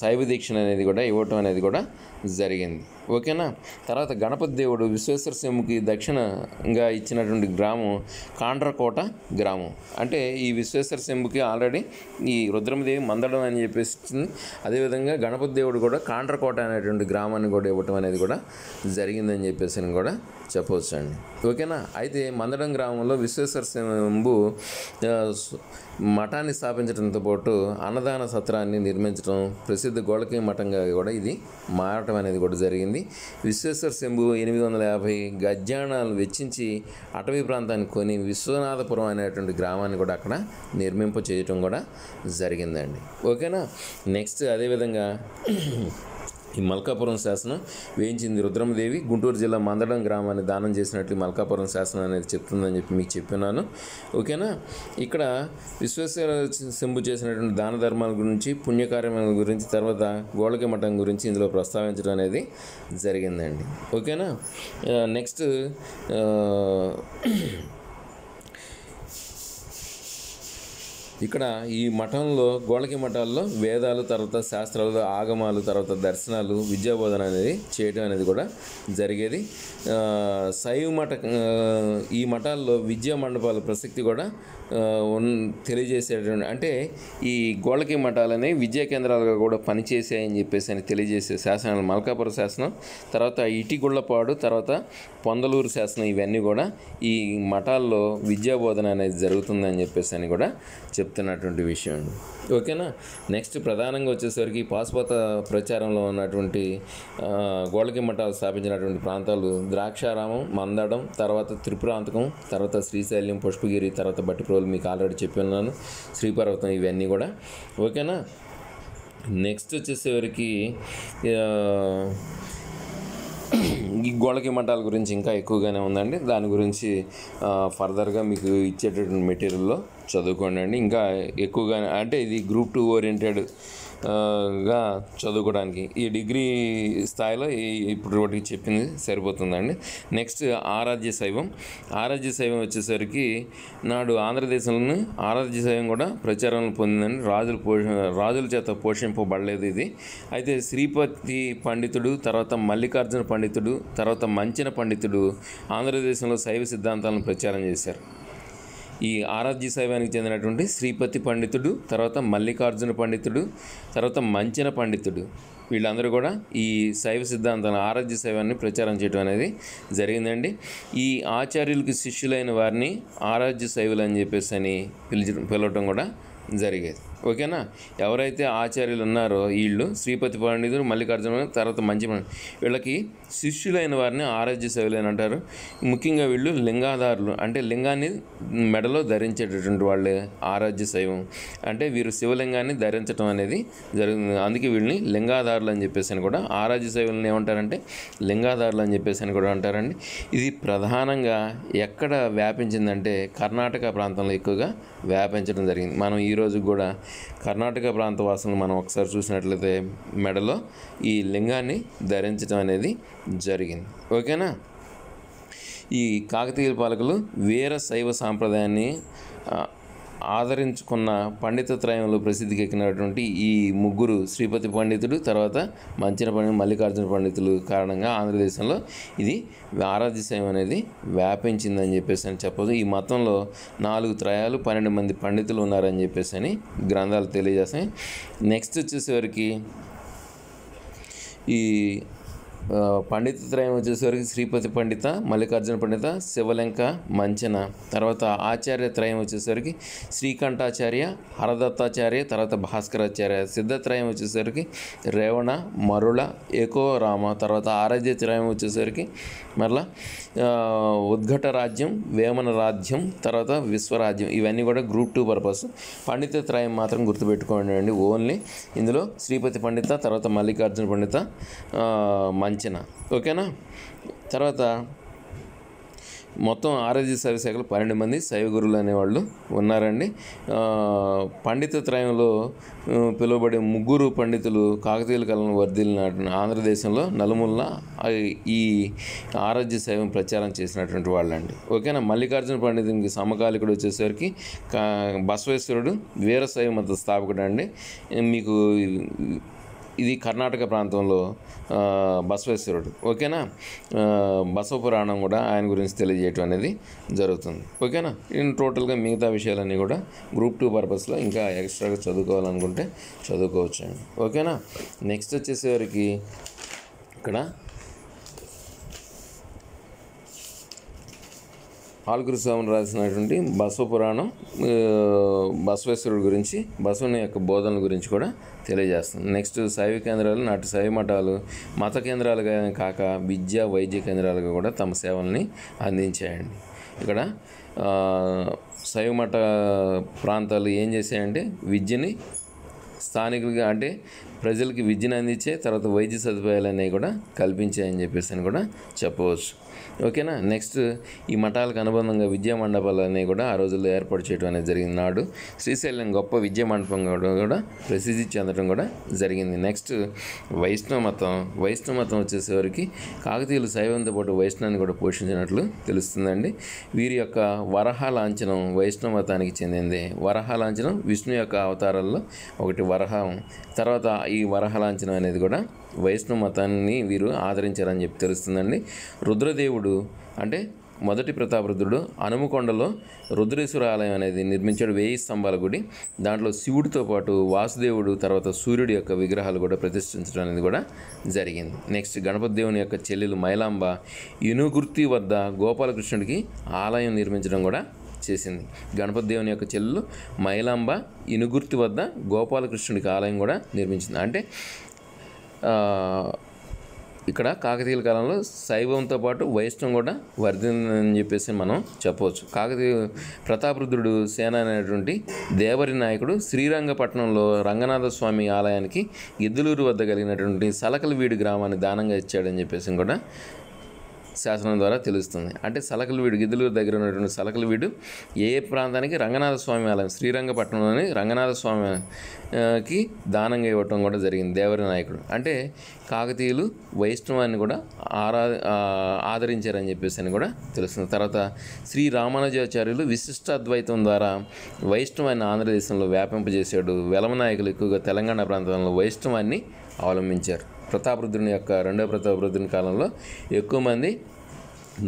శైవ దీక్షణ అనేది కూడా ఇవ్వటం అనేది కూడా జరిగింది ఓకేనా తర్వాత గణపతి దేవుడు సింహకి దక్షిణంగా ఇచ్చినటువంటి గ్రామం కాండ్రకోట గ్రామం అంటే ఈ విశ్వేశ్వర సింహకి ఆల్రెడీ ఈ రుద్రమదేవి మందడం అని చెప్పేసి ఇచ్చింది అదేవిధంగా గణపతి దేవుడు కూడా కాండ్రకోట అనేటువంటి గ్రామాన్ని కూడా ఇవ్వటం అనేది కూడా జరిగిందని చెప్పేసి కూడా చెప్పవచ్చు అండి ఓకేనా అయితే మందడం గ్రామంలో సింహు మఠాన్ని స్థాపించడంతో పాటు అన్నదాన సత్రాన్ని నిర్మించడం ప్రసిద్ధ గోళకీ మఠంగా కూడా ఇది మారటం అనేది కూడా జరిగింది విశ్వేశ్వర శంభు ఎనిమిది వందల యాభై గజ్జాణాలు వెచ్చించి అటవీ ప్రాంతాన్ని కొని విశ్వనాథపురం అనేటువంటి గ్రామాన్ని కూడా అక్కడ నిర్మింప చేయటం కూడా జరిగిందండి ఓకేనా నెక్స్ట్ అదేవిధంగా ఈ మల్కాపురం శాసనం వేయించింది రుద్రమదేవి గుంటూరు జిల్లా మందడం గ్రామాన్ని దానం చేసినట్లు మల్కాపురం శాసనం అనేది చెప్తుందని చెప్పి మీకు చెప్పినాను ఓకేనా ఇక్కడ విశ్వేశ్వర శంభు చేసినటువంటి దాన ధర్మాల గురించి పుణ్యకార్యముల గురించి తర్వాత గోళకి మఠం గురించి ఇందులో ప్రస్తావించడం అనేది జరిగిందండి ఓకేనా నెక్స్ట్ ఇక్కడ ఈ మఠంలో గోళకి మఠాల్లో వేదాలు తర్వాత శాస్త్రాలు ఆగమాలు తర్వాత దర్శనాలు విద్యాబోధన అనేది చేయడం అనేది కూడా జరిగేది శైవ మఠ ఈ మఠాల్లో విద్యా మండపాల ప్రసక్తి కూడా తెలియజేసేటువంటి అంటే ఈ గోళకి మఠాలని విద్యా కేంద్రాలుగా కూడా పనిచేసాయని చెప్పేసి అని తెలియజేసే శాసనాలు మల్కాపుర శాసనం తర్వాత ఇటిగుళ్ళపాడు తర్వాత పొందలూరు శాసనం ఇవన్నీ కూడా ఈ మఠాల్లో విద్యా బోధన అనేది జరుగుతుందని చెప్పేసి అని కూడా చెప్తున్నటువంటి విషయం అండి ఓకేనా నెక్స్ట్ ప్రధానంగా వచ్చేసరికి పాశుపత ప్రచారంలో ఉన్నటువంటి గోళకి మఠాలు స్థాపించినటువంటి ప్రాంతాలు ద్రాక్షారామం మందడం తర్వాత త్రిపురాంతకం తర్వాత శ్రీశైల్యం పుష్పగిరి తర్వాత బట్టిప్రోలు మీకు ఆల్రెడీ చెప్పి ఉన్నాను శ్రీపర్వతం ఇవన్నీ కూడా ఓకేనా నెక్స్ట్ వచ్చేసేవరికి ఈ గోళకి మఠాల గురించి ఇంకా ఎక్కువగానే ఉందండి దాని గురించి ఫర్దర్గా మీకు ఇచ్చేటటువంటి మెటీరియల్లో చదువుకోండి అండి ఇంకా ఎక్కువగా అంటే ఇది గ్రూప్ టూ ఓరియంటెడ్ గా చదువుకోవడానికి ఈ డిగ్రీ స్థాయిలో ఇప్పుడు ఒకటి చెప్పింది సరిపోతుందండి నెక్స్ట్ ఆరాధ్య శైవం ఆరాధ్య శైవం వచ్చేసరికి నాడు ఆంధ్రదేశంలోని ఆరాధ్య శైవం కూడా ప్రచారం పొందిందని రాజులు పోష రాజుల చేత పోషింపబడలేదు ఇది అయితే శ్రీపతి పండితుడు తర్వాత మల్లికార్జున పండితుడు తర్వాత మంచిన పండితుడు ఆంధ్రదేశంలో శైవ సిద్ధాంతాలను ప్రచారం చేశారు ఈ ఆరాధ్య శైవానికి చెందినటువంటి శ్రీపతి పండితుడు తర్వాత మల్లికార్జున పండితుడు తర్వాత మంచిన పండితుడు వీళ్ళందరూ కూడా ఈ శైవ సిద్ధాంతాన్ని ఆరాధ్య శైవాన్ని ప్రచారం చేయడం అనేది జరిగిందండి ఈ ఆచార్యులకు శిష్యులైన వారిని ఆరాధ్య శైవులు అని చెప్పేసి అని పిలిచడం పిలవటం కూడా జరిగేది ఓకేనా ఎవరైతే ఆచార్యులు ఉన్నారో వీళ్ళు శ్రీపతి పండితులు మల్లికార్జున తర్వాత మంచి వీళ్ళకి శిష్యులైన వారిని సేవలు అని అంటారు ముఖ్యంగా వీళ్ళు లింగాధారులు అంటే లింగాన్ని మెడలో ధరించేటటువంటి వాళ్ళే ఆరాధ్య శైవం అంటే వీరు శివలింగాన్ని ధరించడం అనేది జరుగుతుంది అందుకే వీళ్ళని లింగాధారులు అని చెప్పేసి అని కూడా ఆరోగ్య శైవులను ఏమంటారంటే లింగాధారులు అని చెప్పేసి అని కూడా అంటారండి ఇది ప్రధానంగా ఎక్కడ వ్యాపించిందంటే కర్ణాటక ప్రాంతంలో ఎక్కువగా వ్యాపించడం జరిగింది మనం ఈరోజు కూడా కర్ణాటక ప్రాంత వాసులను మనం ఒకసారి చూసినట్లయితే మెడలో ఈ లింగాన్ని ధరించడం అనేది జరిగింది ఓకేనా ఈ కాకతీయ పాలకులు వీర శైవ సాంప్రదాయాన్ని ఆదరించుకున్న పండిత త్రయంలో ప్రసిద్ధికెక్కినటువంటి ఈ ముగ్గురు శ్రీపతి పండితుడు తర్వాత మంచిన పండితుడు మల్లికార్జున పండితులు కారణంగా ఆంధ్రదేశంలో ఇది ఆరాధ్యశయం అనేది వ్యాపించిందని చెప్పేసి అని చెప్పదు ఈ మతంలో నాలుగు త్రయాలు పన్నెండు మంది పండితులు ఉన్నారని చెప్పేసి అని గ్రంథాలు తెలియజేస్తాయి నెక్స్ట్ వచ్చేసరికి ఈ పండిత త్రయం వచ్చేసరికి శ్రీపతి పండిత మల్లికార్జున పండిత శివలంక మంచన తర్వాత ఆచార్య త్రయం వచ్చేసరికి శ్రీకంఠాచార్య హరదత్తాచార్య తర్వాత భాస్కరాచార్య సిద్ధత్రయం వచ్చేసరికి రేవణ మరుళ ఏకోరామ తర్వాత ఆరాధ్య త్రయం వచ్చేసరికి మరలా ఉద్ఘట రాజ్యం వేమన రాజ్యం తర్వాత విశ్వరాజ్యం ఇవన్నీ కూడా గ్రూప్ టూ పర్పస్ పండిత త్రయం మాత్రం గుర్తుపెట్టుకోండి ఓన్లీ ఇందులో శ్రీపతి పండిత తర్వాత మల్లికార్జున పండిత మంచ అంచనా ఓకేనా తర్వాత మొత్తం ఆరోగ్య శాఖలో పన్నెండు మంది శైవ గురువులు అనేవాళ్ళు ఉన్నారండి పండిత త్రయంలో పిలువబడే ముగ్గురు పండితులు కాకతీయుల కాలం వర్ధిల్లిన ఆంధ్రదేశంలో నలుమూలన ఈ ఆరోగ్య శైవం ప్రచారం చేసినటువంటి వాళ్ళండి ఓకేనా మల్లికార్జున పండితునికి సమకాలికుడు వచ్చేసరికి బసవేశ్వరుడు వీరశైవ మత స్థాపకుడు అండి మీకు ఇది కర్ణాటక ప్రాంతంలో బసవేశ్వరుడు ఓకేనా బసవ పురాణం కూడా ఆయన గురించి తెలియజేయటం అనేది జరుగుతుంది ఓకేనా ఇన్ టోటల్గా మిగతా విషయాలన్నీ కూడా గ్రూప్ టూ పర్పస్లో ఇంకా ఎక్స్ట్రాగా చదువుకోవాలనుకుంటే చదువుకోవచ్చు ఓకేనా నెక్స్ట్ వచ్చేసేవారికి ఇక్కడ ఆల్కృస్వామి రాసినటువంటి బసవపురాణం పురాణం బసవేశ్వరుడు గురించి బసవుని యొక్క బోధనల గురించి కూడా తెలియజేస్తుంది నెక్స్ట్ శైవ కేంద్రాలు నాటి శైవ మఠాలు మత కేంద్రాలుగా కాక విద్య వైద్య కేంద్రాలుగా కూడా తమ సేవల్ని అందించాయండి ఇక్కడ శైవ మఠ ప్రాంతాలు ఏం చేశాయంటే విద్యని స్థానికులుగా అంటే ప్రజలకి విద్యను అందించే తర్వాత వైద్య సదుపాయాలు అనేవి కూడా కల్పించాయని చెప్పేసి అని కూడా చెప్పవచ్చు ఓకేనా నెక్స్ట్ ఈ మఠాలకు అనుబంధంగా విద్యా మండపాలన్నీ కూడా ఆ రోజుల్లో ఏర్పాటు చేయడం అనేది జరిగింది నాడు శ్రీశైలం గొప్ప విద్యా మండపం కూడా ప్రసిద్ధి చెందడం కూడా జరిగింది నెక్స్ట్ వైష్ణవ మతం వైష్ణవ మతం వచ్చేసేవారికి కాకతీయులు శైవంతో పాటు వైష్ణవాన్ని కూడా పోషించినట్లు తెలుస్తుందండి వీరి యొక్క వరహ లాంఛనం వైష్ణవ మతానికి చెందింది వరహ లాంఛనం విష్ణు యొక్క అవతారాల్లో ఒకటి వరహం తర్వాత ఈ వరహలాంఛనం అనేది కూడా వైష్ణవ మతాన్ని వీరు ఆదరించారని చెప్పి తెలుస్తుందండి రుద్రదేవుడు అంటే మొదటి ప్రతాపరుద్రుడు హనుమకొండలో రుద్రేశ్వర ఆలయం అనేది నిర్మించాడు వేయి స్తంభాల గుడి దాంట్లో శివుడితో పాటు వాసుదేవుడు తర్వాత సూర్యుడి యొక్క విగ్రహాలు కూడా ప్రతిష్ఠించడం అనేది కూడా జరిగింది నెక్స్ట్ గణపతి దేవుని యొక్క చెల్లెలు మైలాంబ ఇనుగుర్తి వద్ద గోపాలకృష్ణుడికి ఆలయం నిర్మించడం కూడా చేసింది గణపతి దేవుని యొక్క చెల్లు మైలాంబ ఇనుగుర్తి వద్ద గోపాలకృష్ణుడికి ఆలయం కూడా నిర్మించింది అంటే ఇక్కడ కాకతీయుల కాలంలో శైవంతో పాటు వైష్ణవం కూడా వర్ధిందని చెప్పేసి మనం చెప్పవచ్చు కాకతీయ ప్రతాపరుద్రుడు సేన అనేటువంటి దేవరి నాయకుడు శ్రీరంగపట్నంలో రంగనాథ స్వామి ఆలయానికి ఎద్దులూరు వద్ద కలిగినటువంటి సలకలవీడు గ్రామాన్ని దానంగా ఇచ్చాడని చెప్పేసి కూడా శాసనం ద్వారా తెలుస్తుంది అంటే వీడు గిద్దలూరు దగ్గర ఉన్నటువంటి వీడు ఏ ప్రాంతానికి రంగనాథ స్వామి ఆలయం శ్రీరంగపట్నంలోని రంగనాథ స్వామికి దానంగా ఇవ్వటం కూడా జరిగింది దేవరి నాయకుడు అంటే కాకతీయులు వైష్ణవాన్ని కూడా ఆరా ఆదరించారని చెప్పేసి అని కూడా తెలుస్తుంది తర్వాత శ్రీ రామానుజాచార్యులు విశిష్ట అద్వైతం ద్వారా వైష్ణవాన్ని ఆంధ్రదేశంలో వ్యాపింపజేశాడు వెలమ నాయకులు ఎక్కువగా తెలంగాణ ప్రాంతంలో వైష్ణవాన్ని అవలంబించారు ప్రతాపరుద్రుని యొక్క రెండో ప్రతాపరుద్రుని కాలంలో ఎక్కువ మంది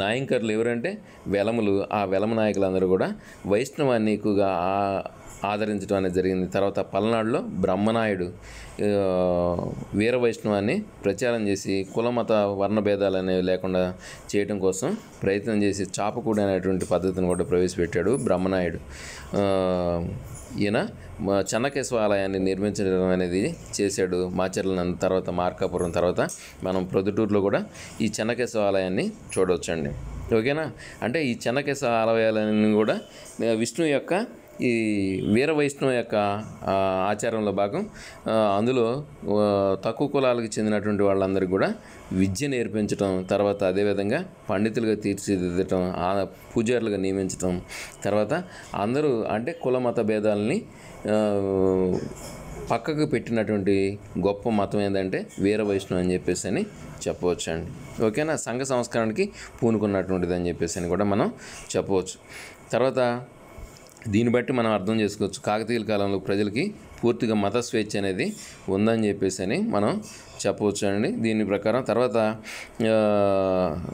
నాయంకర్లు ఎవరంటే వెలములు ఆ వెలమ నాయకులందరూ కూడా వైష్ణవాన్ని ఎక్కువగా ఆదరించడం అనేది జరిగింది తర్వాత పల్నాడులో బ్రహ్మనాయుడు వీర వైష్ణవాన్ని ప్రచారం చేసి కులమత వర్ణభేదాలు అనేవి లేకుండా చేయడం కోసం ప్రయత్నం చేసి చాపకూడి అనేటువంటి పద్ధతిని కూడా ప్రవేశపెట్టాడు బ్రహ్మనాయుడు ఈయన చెన్నకేశ్వ ఆలయాన్ని నిర్మించడం అనేది చేశాడు మాచర్ల తర్వాత మార్కాపురం తర్వాత మనం ప్రొద్దుటూరులో కూడా ఈ చెన్నకేశ్వ ఆలయాన్ని చూడవచ్చండి ఓకేనా అంటే ఈ చెన్నకేశ్వ ఆలయాలని కూడా విష్ణు యొక్క ఈ వీర వైష్ణవ యొక్క ఆచారంలో భాగం అందులో తక్కువ కులాలకు చెందినటువంటి వాళ్ళందరికీ కూడా విద్య నేర్పించడం తర్వాత అదేవిధంగా పండితులుగా తీర్చిదిద్దటం పూజారులుగా నియమించడం తర్వాత అందరూ అంటే కుల మత భేదాలని పక్కకు పెట్టినటువంటి గొప్ప మతం ఏంటంటే వీర వైష్ణవం అని చెప్పేసి అని చెప్పవచ్చు అండి ఓకేనా సంఘ సంస్కరణకి పూనుకున్నటువంటిది అని చెప్పేసి అని కూడా మనం చెప్పవచ్చు తర్వాత దీన్ని బట్టి మనం అర్థం చేసుకోవచ్చు కాకతీయుల కాలంలో ప్రజలకి పూర్తిగా మత స్వేచ్ఛ అనేది ఉందని చెప్పేసి అని మనం చెప్పవచ్చు అండి దీని ప్రకారం తర్వాత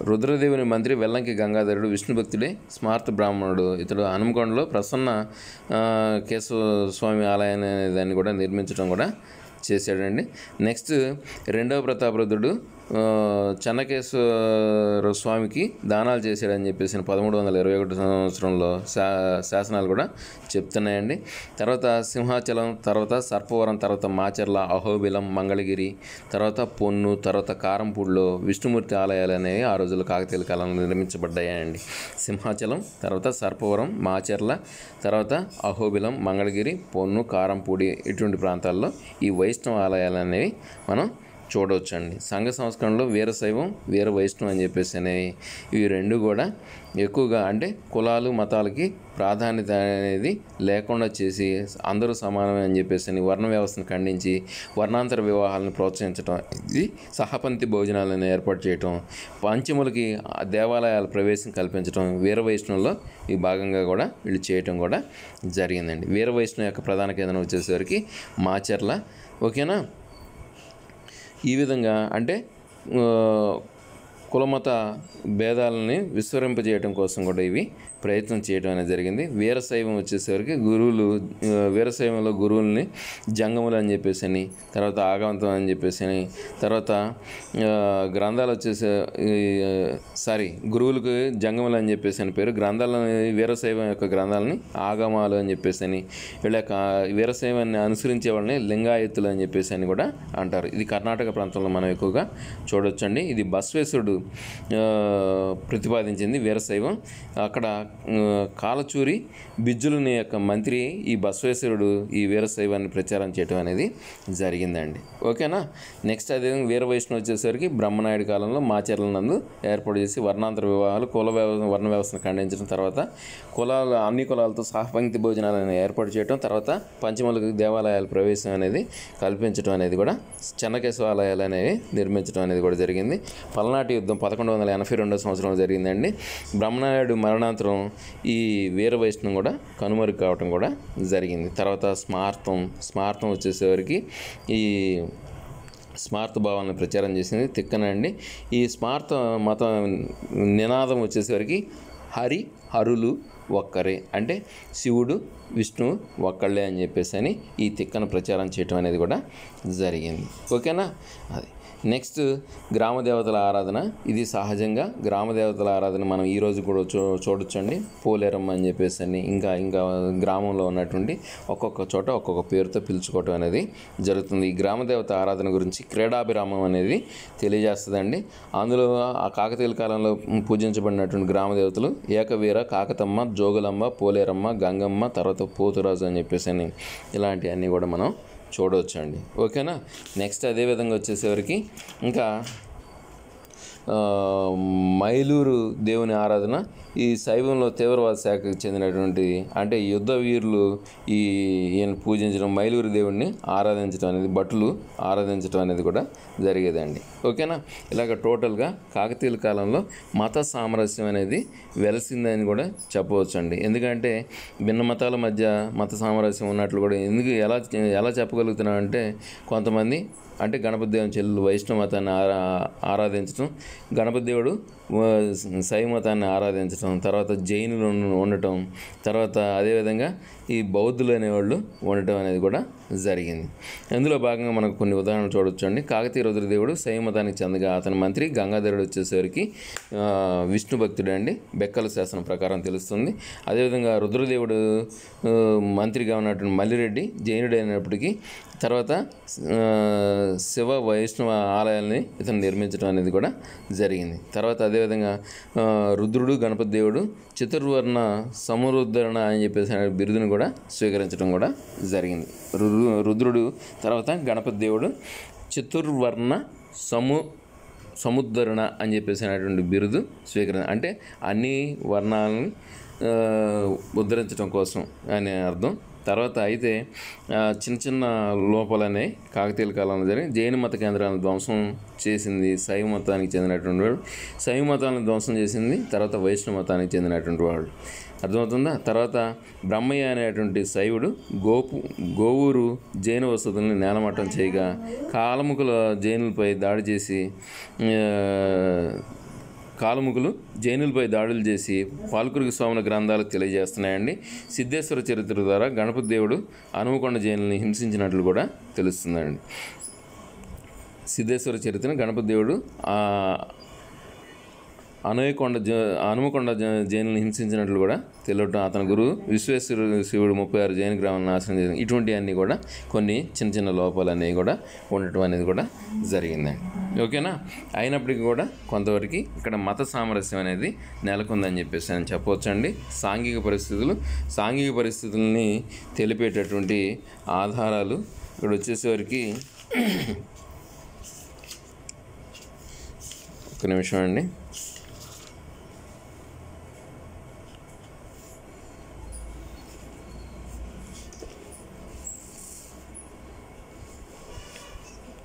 రుద్రదేవుని మంత్రి వెల్లంకి గంగాధరుడు విష్ణుభక్తుడే స్మార్త బ్రాహ్మణుడు ఇతడు హనుమకొండలో ప్రసన్న కేశవ స్వామి ఆలయాన్ని దాన్ని కూడా నిర్మించడం కూడా చేశాడండి నెక్స్ట్ రెండవ ప్రతాపరుద్రుడు చెన్నకేశ్వర స్వామికి దానాలు చేశాడని చెప్పేసి పదమూడు వందల ఇరవై ఒకటి సంవత్సరంలో శా శాసనాలు కూడా చెప్తున్నాయండి తర్వాత సింహాచలం తర్వాత సర్పవరం తర్వాత మాచర్ల అహోబిలం మంగళగిరి తర్వాత పొన్ను తర్వాత కారంపూడిలో విష్ణుమూర్తి ఆలయాలు అనేవి ఆ రోజుల్లో కాకతీయుల కాలంలో నిర్మించబడ్డాయండి సింహాచలం తర్వాత సర్పవరం మాచర్ల తర్వాత అహోబిలం మంగళగిరి పొన్ను కారంపూడి ఇటువంటి ప్రాంతాల్లో ఈ వైష్ణవ ఆలయాలు అనేవి మనం చూడవచ్చండి సంఘ సంస్కరణలో వీరశైవం వీర వైష్ణవం అని చెప్పేసి అనేవి ఇవి రెండు కూడా ఎక్కువగా అంటే కులాలు మతాలకి ప్రాధాన్యత అనేది లేకుండా చేసి అందరూ సమానమే అని చెప్పేసి అని వర్ణ వ్యవస్థను ఖండించి వర్ణాంతర వివాహాలను ప్రోత్సహించడం ఇది సహపంతి భోజనాలను ఏర్పాటు చేయటం పంచములకి దేవాలయాల ప్రవేశం కల్పించడం వీర వైష్ణవంలో ఈ భాగంగా కూడా వీళ్ళు చేయటం కూడా జరిగిందండి వీర వైష్ణవం యొక్క ప్రధాన కేంద్రం వచ్చేసరికి మాచర్ల ఓకేనా ఈ విధంగా అంటే కులమత భేదాలని విస్మరింపజేయటం కోసం కూడా ఇవి ప్రయత్నం చేయడం అనేది జరిగింది వీరశైవం వచ్చేసరికి గురువులు వీరశైవంలో గురువుల్ని జంగములు అని చెప్పేసి అని తర్వాత ఆగవంతం అని చెప్పేసి అని తర్వాత గ్రంథాలు వచ్చేసే సారీ గురువులకు జంగములు అని చెప్పేసి అని పేరు గ్రంథాలని వీరశైవం యొక్క గ్రంథాలని ఆగమాలు అని చెప్పేసి అని వీళ్ళ యొక్క వీరశైవాన్ని అనుసరించే వాళ్ళని లింగాయత్తులు అని చెప్పేసి అని కూడా అంటారు ఇది కర్ణాటక ప్రాంతంలో మనం ఎక్కువగా చూడొచ్చండి ఇది బస్వేశ్వరుడు ప్రతిపాదించింది వీరశైవం అక్కడ కాలచూరి బిజ్జులని యొక్క మంత్రి ఈ బసవేశ్వరుడు ఈ వీరశైవాన్ని ప్రచారం చేయడం అనేది జరిగిందండి ఓకేనా నెక్స్ట్ అదేవిధంగా వీరవైష్ణవ వచ్చేసరికి బ్రహ్మనాయుడు కాలంలో మాచర్ల నందు ఏర్పాటు చేసి వర్ణాంతర వివాహాలు కుల వ్యవ వర్ణ వ్యవస్థను ఖండించడం తర్వాత కులాలు అన్ని కులాలతో సహపంక్తి భోజనాలను ఏర్పాటు చేయడం తర్వాత పంచమలకు దేవాలయాల ప్రవేశం అనేది కల్పించడం అనేది కూడా చెన్నకేశవ ఆలయాలు అనేవి నిర్మించడం అనేది కూడా జరిగింది పలనాటి యుద్ధం పదకొండు వందల ఎనభై రెండో సంవత్సరంలో జరిగిందండి బ్రహ్మనాయుడు మరణాంతరం ఈ వీర వైష్ణవం కూడా కనుమరుగు కావటం కూడా జరిగింది తర్వాత స్మార్థం స్మార్థం వచ్చేసేవారికి ఈ స్మార్థ భావాలను ప్రచారం చేసింది తిక్కనండి ఈ స్మార్థ మత నినాదం వచ్చేసరికి హరి హరులు ఒక్కరే అంటే శివుడు విష్ణువు ఒక్కళ్ళే అని చెప్పేసి అని ఈ తిక్కను ప్రచారం చేయటం అనేది కూడా జరిగింది ఓకేనా అది నెక్స్ట్ గ్రామదేవతల ఆరాధన ఇది సహజంగా గ్రామదేవతల ఆరాధన మనం ఈరోజు కూడా చూ చూడొచ్చండి పోలేరమ్మ అని చెప్పేసి అని ఇంకా ఇంకా గ్రామంలో ఉన్నటువంటి ఒక్కొక్క చోట ఒక్కొక్క పేరుతో పిలుచుకోవటం అనేది జరుగుతుంది ఈ గ్రామదేవత ఆరాధన గురించి క్రీడాభిరామం అనేది తెలియజేస్తుందండి అందులో ఆ కాకతీయుల కాలంలో పూజించబడినటువంటి గ్రామదేవతలు ఏకవీర కాకతమ్మ జోగులమ్మ పోలేరమ్మ గంగమ్మ తర్వాత పోతురాజు అని చెప్పేసి అని ఇలాంటివన్నీ కూడా మనం చూడవచ్చండి ఓకేనా నెక్స్ట్ అదేవిధంగా వచ్చేసేవరికి ఇంకా మైలూరు దేవుని ఆరాధన ఈ శైవంలో తీవ్రవాద శాఖకు చెందినటువంటి అంటే యుద్ధ వీరులు ఈ ఈయన పూజించడం మైలూరు దేవుణ్ణి ఆరాధించడం అనేది భటులు ఆరాధించడం అనేది కూడా జరిగేదండి ఓకేనా ఇలాగ టోటల్గా కాకతీయుల కాలంలో మత సామరస్యం అనేది వెలసిందని కూడా చెప్పవచ్చు అండి ఎందుకంటే భిన్న మతాల మధ్య మత సామరస్యం ఉన్నట్లు కూడా ఎందుకు ఎలా ఎలా చెప్పగలుగుతున్నామంటే కొంతమంది అంటే గణపతి దేవుని చెల్లెలు వైష్ణవతాన్ని ఆరా ఆరాధించడం గణపతి దేవుడు మతాన్ని ఆరాధించడం తర్వాత జైనులు ఉండటం తర్వాత అదేవిధంగా ఈ బౌద్ధులు అనేవాళ్ళు ఉండటం అనేది కూడా జరిగింది అందులో భాగంగా మనకు కొన్ని ఉదాహరణలు చూడవచ్చు అండి కాకతీయ రుద్రదేవుడు మతానికి చెందగా అతని మంత్రి గంగాధరుడు వచ్చేసరికి విష్ణు భక్తుడు అండి బెక్కల శాసనం ప్రకారం తెలుస్తుంది అదేవిధంగా రుద్రదేవుడు మంత్రిగా ఉన్నటువంటి మల్లిరెడ్డి అయినప్పటికీ తర్వాత శివ వైష్ణవ ఆలయాల్ని ఇతను నిర్మించడం అనేది కూడా జరిగింది తర్వాత అదేవిధంగా రుద్రుడు గణపతి దేవుడు చతుర్వర్ణ సమరుద్ధరణ అని చెప్పేసి బిరుదును కూడా స్వీకరించడం కూడా జరిగింది రుద్రుడు తర్వాత గణపతి దేవుడు చతుర్వర్ణ సము సముద్ధరణ అని చెప్పేసినటువంటి బిరుదు స్వీకరణ అంటే అన్ని వర్ణాలను ఉద్ధరించడం కోసం అనే అర్థం తర్వాత అయితే చిన్న చిన్న లోపాలనే కాకతీయుల కాలంలో జరిగి జైన మత కేంద్రాలను ధ్వంసం చేసింది శైవ మతానికి చెందినటువంటి వాడు శైవ మతాలను ధ్వంసం చేసింది తర్వాత వైష్ణవ మతానికి చెందినటువంటి వాళ్ళు అర్థమవుతుందా తర్వాత బ్రహ్మయ్య అనేటువంటి శైవుడు గోపు గోవూరు జైన వసతుల్ని నేలమట్టం చేయగా కాలముకుల జైనులపై దాడి చేసి కాలముకులు జైనులపై దాడులు చేసి పాల్కురికి స్వాముల గ్రంథాలకు తెలియజేస్తున్నాయండి సిద్ధేశ్వర చరిత్ర ద్వారా గణపతి దేవుడు అనుమకొండ జైనుల్ని హింసించినట్లు కూడా తెలుస్తుందండి సిద్ధేశ్వర చరిత్రను గణపతి దేవుడు అనుయకొండ హనుమకొండ జైనులను హింసించినట్లు కూడా తెలియటం అతని గురువు విశ్వేశ్వర శివుడు ముప్పై ఆరు జైన గ్రామాలను నాశనం చేసిన ఇటువంటివన్నీ కూడా కొన్ని చిన్న చిన్న లోపాలన్నీ కూడా ఉండటం అనేది కూడా జరిగిందండి ఓకేనా అయినప్పటికీ కూడా కొంతవరకు ఇక్కడ మత సామరస్యం అనేది నెలకొందని చెప్పేసి నేను చెప్పవచ్చండి సాంఘిక పరిస్థితులు సాంఘిక పరిస్థితుల్ని తెలిపేటటువంటి ఆధారాలు ఇక్కడ వచ్చేసేవరకు ఒక్క నిమిషం అండి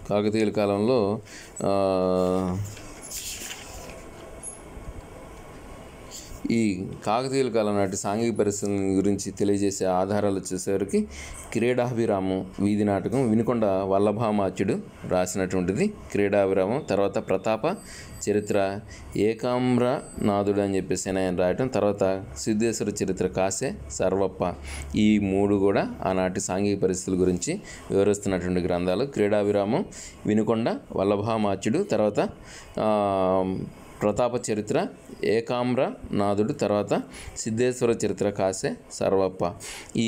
కాకతీయుల కాలంలో ఈ కాకతీయుల కాలం నాటి సాంఘిక పరిస్థితుల గురించి తెలియజేసే ఆధారాలు వచ్చేసరికి క్రీడాభిరామం వీధి నాటకం వినుకొండ వల్లభామాచ్యుడు రాసినటువంటిది క్రీడాభిరామం తర్వాత ప్రతాప చరిత్ర ఏకామ్రనాథుడు అని చెప్పేసి ఆయన రాయటం తర్వాత సిద్ధేశ్వర చరిత్ర కాసే సర్వప్ప ఈ మూడు కూడా ఆనాటి సాంఘిక పరిస్థితుల గురించి వివరిస్తున్నటువంటి గ్రంథాలు క్రీడాభిరామం వినుకొండ వల్లభామాచ్యుడు తర్వాత ప్రతాప చరిత్ర ఏకామ్ర నాథుడు తర్వాత సిద్ధేశ్వర చరిత్ర కాసే సర్వప్ప ఈ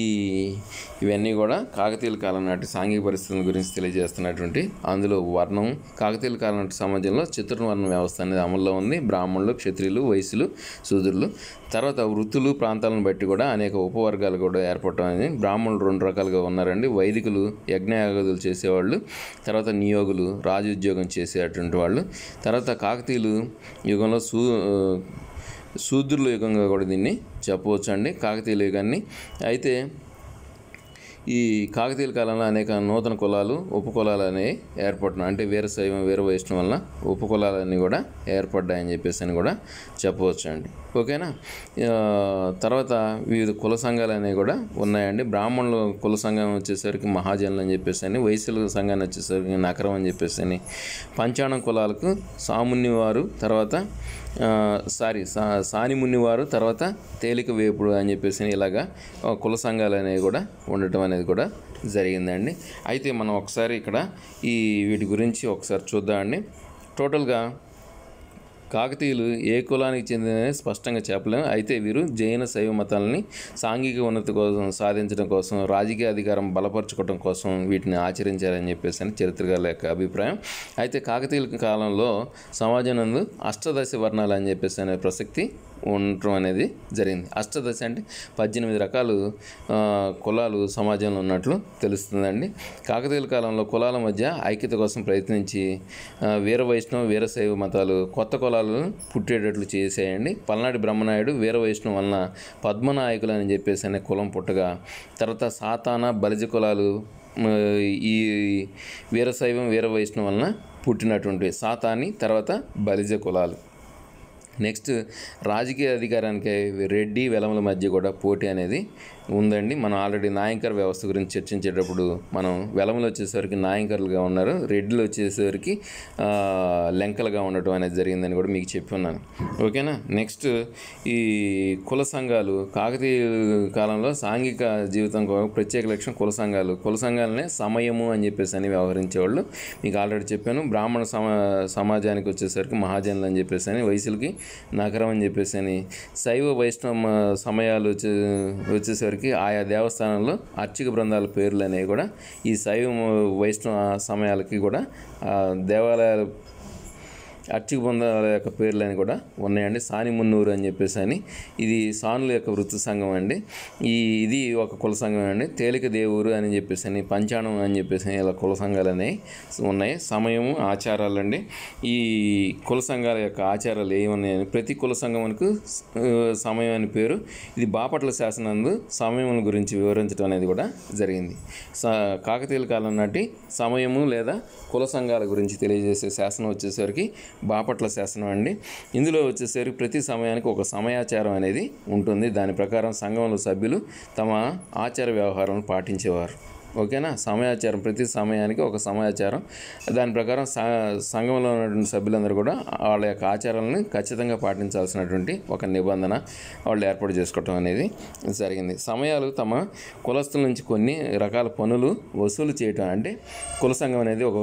ఇవన్నీ కూడా కాకతీయుల కాలం నాటి సాంఘిక పరిస్థితుల గురించి తెలియజేస్తున్నటువంటి అందులో వర్ణం కాకతీయుల కాలం నాటి సమాజంలో చతుర్వర్ణ వ్యవస్థ అనేది అమల్లో ఉంది బ్రాహ్మణులు క్షత్రియులు వయసులు శూద్రులు తర్వాత వృత్తులు ప్రాంతాలను బట్టి కూడా అనేక ఉపవర్గాలు కూడా ఏర్పడటం అనేది బ్రాహ్మణులు రెండు రకాలుగా ఉన్నారండి వైదికులు యజ్ఞయాగదులు చేసేవాళ్ళు తర్వాత నియోగులు రాజు ఉద్యోగం చేసేటువంటి వాళ్ళు తర్వాత కాకతీయులు యుగంలో సూ శూద్రుల యుగంగా కూడా దీన్ని చెప్పవచ్చు అండి కాకతీయుల యుగాన్ని అయితే ఈ కాకతీయుల కాలంలో అనేక నూతన కులాలు ఉపకులాలు అనేవి ఏర్పడుతున్నాయి అంటే వీర శైవం వీర వైష్ణవం వలన ఉపకులాలన్నీ కూడా ఏర్పడ్డాయని చెప్పేసి అని కూడా చెప్పవచ్చు అండి ఓకేనా తర్వాత వివిధ కుల సంఘాలు అనేవి కూడా ఉన్నాయండి బ్రాహ్మణుల కుల సంఘం వచ్చేసరికి మహాజనులు అని చెప్పేసి అని వైశ్యుల సంఘాన్ని వచ్చేసరికి నకరం అని చెప్పేసి అని పంచాణం కులాలకు సాముని వారు తర్వాత సారీ సా సానిముని వారు తర్వాత తేలిక వేపుడు అని చెప్పేసి ఇలాగా కుల సంఘాలు అనేవి కూడా ఉండటం అనేది కూడా జరిగిందండి అయితే మనం ఒకసారి ఇక్కడ ఈ వీటి గురించి ఒకసారి చూద్దామండి టోటల్గా కాకతీయులు ఏ కులానికి చెందిన స్పష్టంగా చెప్పలేము అయితే వీరు జైన శైవ మతాలని సాంఘిక ఉన్నతి కోసం సాధించడం కోసం రాజకీయ అధికారం బలపరచుకోవడం కోసం వీటిని ఆచరించారని చెప్పేసి అని చరిత్రకారుల యొక్క అభిప్రాయం అయితే కాకతీయుల కాలంలో సమాజం నందు అష్టదశ వర్ణాలు అని చెప్పేసి అనే ప్రసక్తి ఉండటం అనేది జరిగింది అష్టదశ అంటే పద్దెనిమిది రకాలు కులాలు సమాజంలో ఉన్నట్లు తెలుస్తుందండి కాకతీయుల కాలంలో కులాల మధ్య ఐక్యత కోసం ప్రయత్నించి వీర వైష్ణవ వీరశైవ మతాలు కొత్త కులాలను పుట్టేటట్లు చేసేయండి పల్నాడు బ్రహ్మనాయుడు వీర వైష్ణవం వలన పద్మనాయకులు అని చెప్పేసి అనే కులం పుట్టగా తర్వాత సాతాన బలిజ కులాలు ఈ వీరశైవం వీర వైష్ణవం వలన పుట్టినటువంటి సాతాని తర్వాత బలిజ కులాలు నెక్స్ట్ రాజకీయ అధికారానికి రెడ్డి వెలమల మధ్య కూడా పోటీ అనేది ఉందండి మనం ఆల్రెడీ నాయంకర్ వ్యవస్థ గురించి చర్చించేటప్పుడు మనం వెలములు వచ్చేసరికి నాయంకర్లుగా ఉన్నారు రెడ్లు వచ్చేసరికి లెంకలుగా ఉండటం అనేది జరిగిందని కూడా మీకు చెప్పి ఉన్నాను ఓకేనా నెక్స్ట్ ఈ కుల సంఘాలు కాకతీయ కాలంలో సాంఘిక జీవితం ప్రత్యేక లక్ష్యం కుల సంఘాలు కుల సంఘాలనే సమయము అని చెప్పేసి అని వ్యవహరించేవాళ్ళు మీకు ఆల్రెడీ చెప్పాను బ్రాహ్మణ సమా సమాజానికి వచ్చేసరికి మహాజనులు అని చెప్పేసి అని వయసులకి నగరం అని చెప్పేసి అని శైవ వైష్ణవ సమయాలు వచ్చే వచ్చేసరికి అయినప్పటికీ ఆయా దేవస్థానంలో అర్చక బృందాల పేర్లు అనేవి కూడా ఈ శైవ వైష్ణవ సమయాలకి కూడా దేవాలయాలు అర్చిక బృందాల యొక్క అని కూడా ఉన్నాయండి సానిమున్నూరు అని చెప్పేసి అని ఇది సానుల యొక్క వృత్తి సంఘం అండి ఈ ఇది ఒక కుల సంఘం అండి తేలిక దేవురు అని చెప్పేసి అని పంచాణం అని చెప్పేసి ఇలా కుల సంఘాలు అనేవి ఉన్నాయి సమయము ఆచారాలు అండి ఈ కుల సంఘాల యొక్క ఆచారాలు ఏమున్నాయని ప్రతి కుల సంఘమునకు సమయం అని పేరు ఇది బాపట్ల శాసనందు సమయముల గురించి వివరించడం అనేది కూడా జరిగింది కాకతీయుల కాలం నాటి సమయము లేదా కుల సంఘాల గురించి తెలియజేసే శాసనం వచ్చేసరికి బాపట్ల శాసనం అండి ఇందులో వచ్చేసరికి ప్రతి సమయానికి ఒక సమయాచారం అనేది ఉంటుంది దాని ప్రకారం సంఘంలో సభ్యులు తమ ఆచార వ్యవహారాలను పాటించేవారు ఓకేనా సమయాచారం ప్రతి సమయానికి ఒక సమాచారం దాని ప్రకారం సంఘంలో ఉన్నటువంటి సభ్యులందరూ కూడా వాళ్ళ యొక్క ఆచారాలను ఖచ్చితంగా పాటించాల్సినటువంటి ఒక నిబంధన వాళ్ళు ఏర్పాటు చేసుకోవటం అనేది జరిగింది సమయాలు తమ కులస్తుల నుంచి కొన్ని రకాల పనులు వసూలు చేయటం అంటే కుల సంఘం అనేది ఒక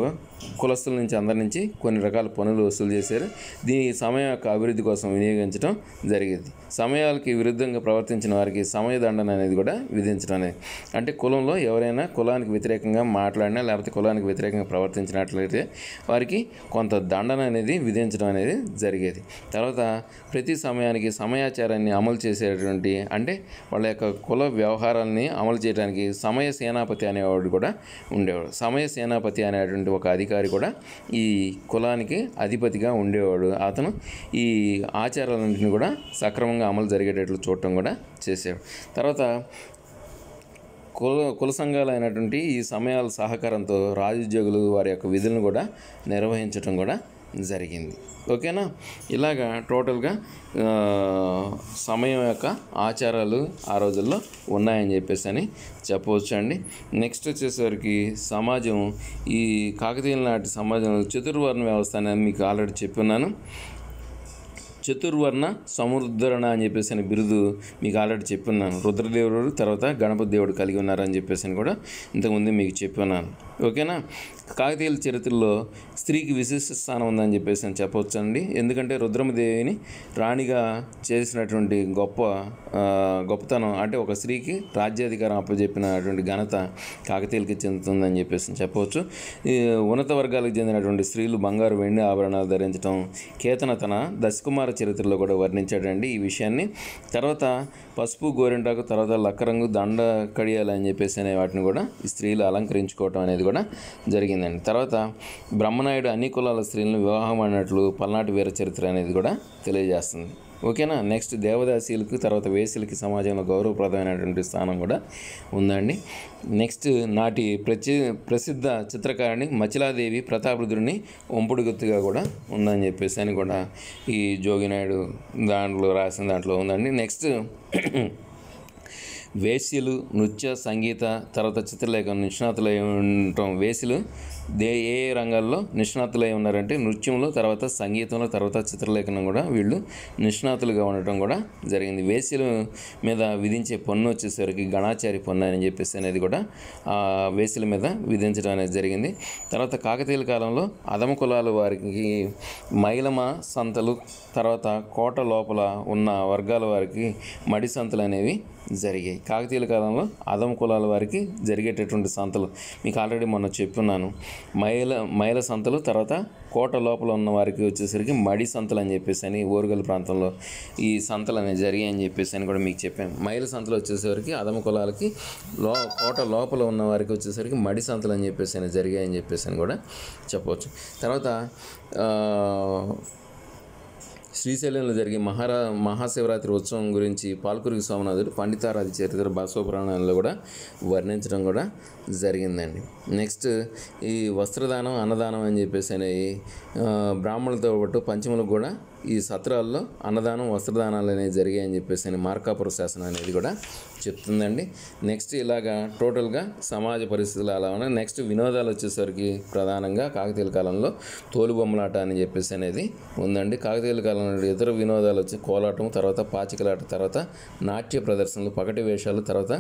కులస్తుల నుంచి అందరి నుంచి కొన్ని రకాల పనులు వసూలు చేశారు దీని సమయం యొక్క అభివృద్ధి కోసం వినియోగించడం జరిగింది సమయాలకి విరుద్ధంగా ప్రవర్తించిన వారికి సమయ దండన అనేది కూడా విధించడం అనేది అంటే కులంలో ఎవరైనా కులానికి వ్యతిరేకంగా మాట్లాడినా లేకపోతే కులానికి వ్యతిరేకంగా ప్రవర్తించినట్లయితే వారికి కొంత దండన అనేది విధించడం అనేది జరిగేది తర్వాత ప్రతి సమయానికి సమయాచారాన్ని అమలు చేసేటువంటి అంటే వాళ్ళ యొక్క కుల వ్యవహారాలని అమలు చేయడానికి సమయ సేనాపతి అనేవాడు కూడా ఉండేవాడు సమయ సేనాపతి అనేటువంటి ఒక అధికారి అధికారి కూడా ఈ కులానికి అధిపతిగా ఉండేవాడు అతను ఈ ఆచారాలన్నింటినీ కూడా సక్రమంగా అమలు జరిగేటట్లు చూడటం కూడా చేసేవాడు తర్వాత కుల కుల సంఘాలు అయినటువంటి ఈ సమయాల సహకారంతో రాజోద్యోగులు వారి యొక్క విధులను కూడా నిర్వహించడం కూడా జరిగింది ఓకేనా ఇలాగా టోటల్గా సమయం యొక్క ఆచారాలు ఆ రోజుల్లో ఉన్నాయని చెప్పేసి అని చెప్పవచ్చు అండి నెక్స్ట్ వచ్చేసరికి సమాజం ఈ కాకతీయుల నాటి సమాజంలో చతుర్వర్ణ వ్యవస్థ అనేది మీకు ఆల్రెడీ చెప్పున్నాను చతుర్వర్ణ సముద్రణ అని చెప్పేసి అని బిరుదు మీకు ఆల్రెడీ చెప్పున్నాను రుద్రదేవుడు తర్వాత గణపతి దేవుడు కలిగి ఉన్నారని చెప్పేసి అని కూడా ఇంతకుముందు మీకు చెప్పున్నాను ఓకేనా కాకతీయుల చరిత్రలో స్త్రీకి విశిష్ట స్థానం ఉందని చెప్పేసి నేను అండి ఎందుకంటే రుద్రమదేవిని రాణిగా చేసినటువంటి గొప్ప గొప్పతనం అంటే ఒక స్త్రీకి రాజ్యాధికారం అప్పచెప్పినటువంటి ఘనత కాకతీయులకి చెందుతుందని చెప్పేసి చెప్పవచ్చు ఉన్నత వర్గాలకు చెందినటువంటి స్త్రీలు బంగారు వెండి ఆభరణాలు ధరించడం కేతన తన దశకుమార చరిత్రలో కూడా వర్ణించాడండి ఈ విషయాన్ని తర్వాత పసుపు గోరింటాకు తర్వాత లక్కరంగు దండ కడియాలని అని చెప్పేసి అనే వాటిని కూడా ఈ స్త్రీలు అలంకరించుకోవటం అనేది కూడా జరిగిందండి తర్వాత బ్రహ్మనాయుడు అన్ని కులాల స్త్రీలను వివాహం అన్నట్లు పల్నాటి వీర చరిత్ర అనేది కూడా తెలియజేస్తుంది ఓకేనా నెక్స్ట్ దేవదాసీలకు తర్వాత వేసులకి సమాజంలో గౌరవప్రదమైనటువంటి స్థానం కూడా ఉందండి నెక్స్ట్ నాటి ప్రచి ప్రసిద్ధ చిత్రకారిణి మచిలాదేవి ప్రతాపరుద్రుని ఒంపుడు గుర్తుగా కూడా ఉందని చెప్పేసి అని కూడా ఈ జోగినాయుడు దాంట్లో రాసిన దాంట్లో ఉందండి నెక్స్ట్ వేశ్యలు నృత్య సంగీత తర్వాత చిత్రలేఖనం నిష్ణాతులై ఉండటం వేసిలు దే ఏ రంగాల్లో నిష్ణాతులై ఉన్నారంటే నృత్యంలో తర్వాత సంగీతంలో తర్వాత చిత్రలేఖనం కూడా వీళ్ళు నిష్ణాతులుగా ఉండటం కూడా జరిగింది వేసిలు మీద విధించే పన్ను వచ్చేసరికి గణాచారి పన్ను అని చెప్పేసి అనేది కూడా ఆ మీద విధించడం అనేది జరిగింది తర్వాత కాకతీయుల కాలంలో అదమ కులాలు వారికి మైలమ సంతలు తర్వాత కోట లోపల ఉన్న వర్గాల వారికి మడి సంతలు అనేవి జరిగాయి కాకతీయుల కాలంలో అదం కులాల వారికి జరిగేటటువంటి సంతలు మీకు ఆల్రెడీ మొన్న చెప్పున్నాను మైల మైల సంతలు తర్వాత కోట లోపల ఉన్న వారికి వచ్చేసరికి మడి సంతలు అని చెప్పేసి అని ఓరుగల్ ప్రాంతంలో ఈ సంతలు అనేవి జరిగాయి అని చెప్పేసి అని కూడా మీకు చెప్పాను మైల సంతలు వచ్చేసరికి అదమ కులాలకి లో కోట లోపల ఉన్న వారికి వచ్చేసరికి మడి సంతలు అని చెప్పేసి అని జరిగాయని చెప్పేసి అని కూడా చెప్పవచ్చు తర్వాత శ్రీశైలంలో జరిగే మహారా మహాశివరాత్రి ఉత్సవం గురించి పాల్కురికి స్వామినాథుడు పండితారాధి చరిత్ర బసవపురాణాల్లో కూడా వర్ణించడం కూడా జరిగిందండి నెక్స్ట్ ఈ వస్త్రదానం అన్నదానం అని చెప్పేసి అనేవి బ్రాహ్మణులతో పాటు పంచములకు కూడా ఈ సత్రాల్లో అన్నదానం వస్త్రదానాలు అనేవి జరిగాయని చెప్పేసి అని మార్కాపుర శాసనం అనేది కూడా చెప్తుందండి నెక్స్ట్ ఇలాగా టోటల్గా సమాజ పరిస్థితులు అలా ఉన్నాయి నెక్స్ట్ వినోదాలు వచ్చేసరికి ప్రధానంగా కాకతీయుల కాలంలో తోలుబొమ్మలాట అని చెప్పేసి అనేది ఉందండి కాకతీయుల కాలంలో ఇతర వినోదాలు వచ్చి కోలాటం తర్వాత పాచికలాట తర్వాత నాట్య ప్రదర్శనలు పగటి వేషాలు తర్వాత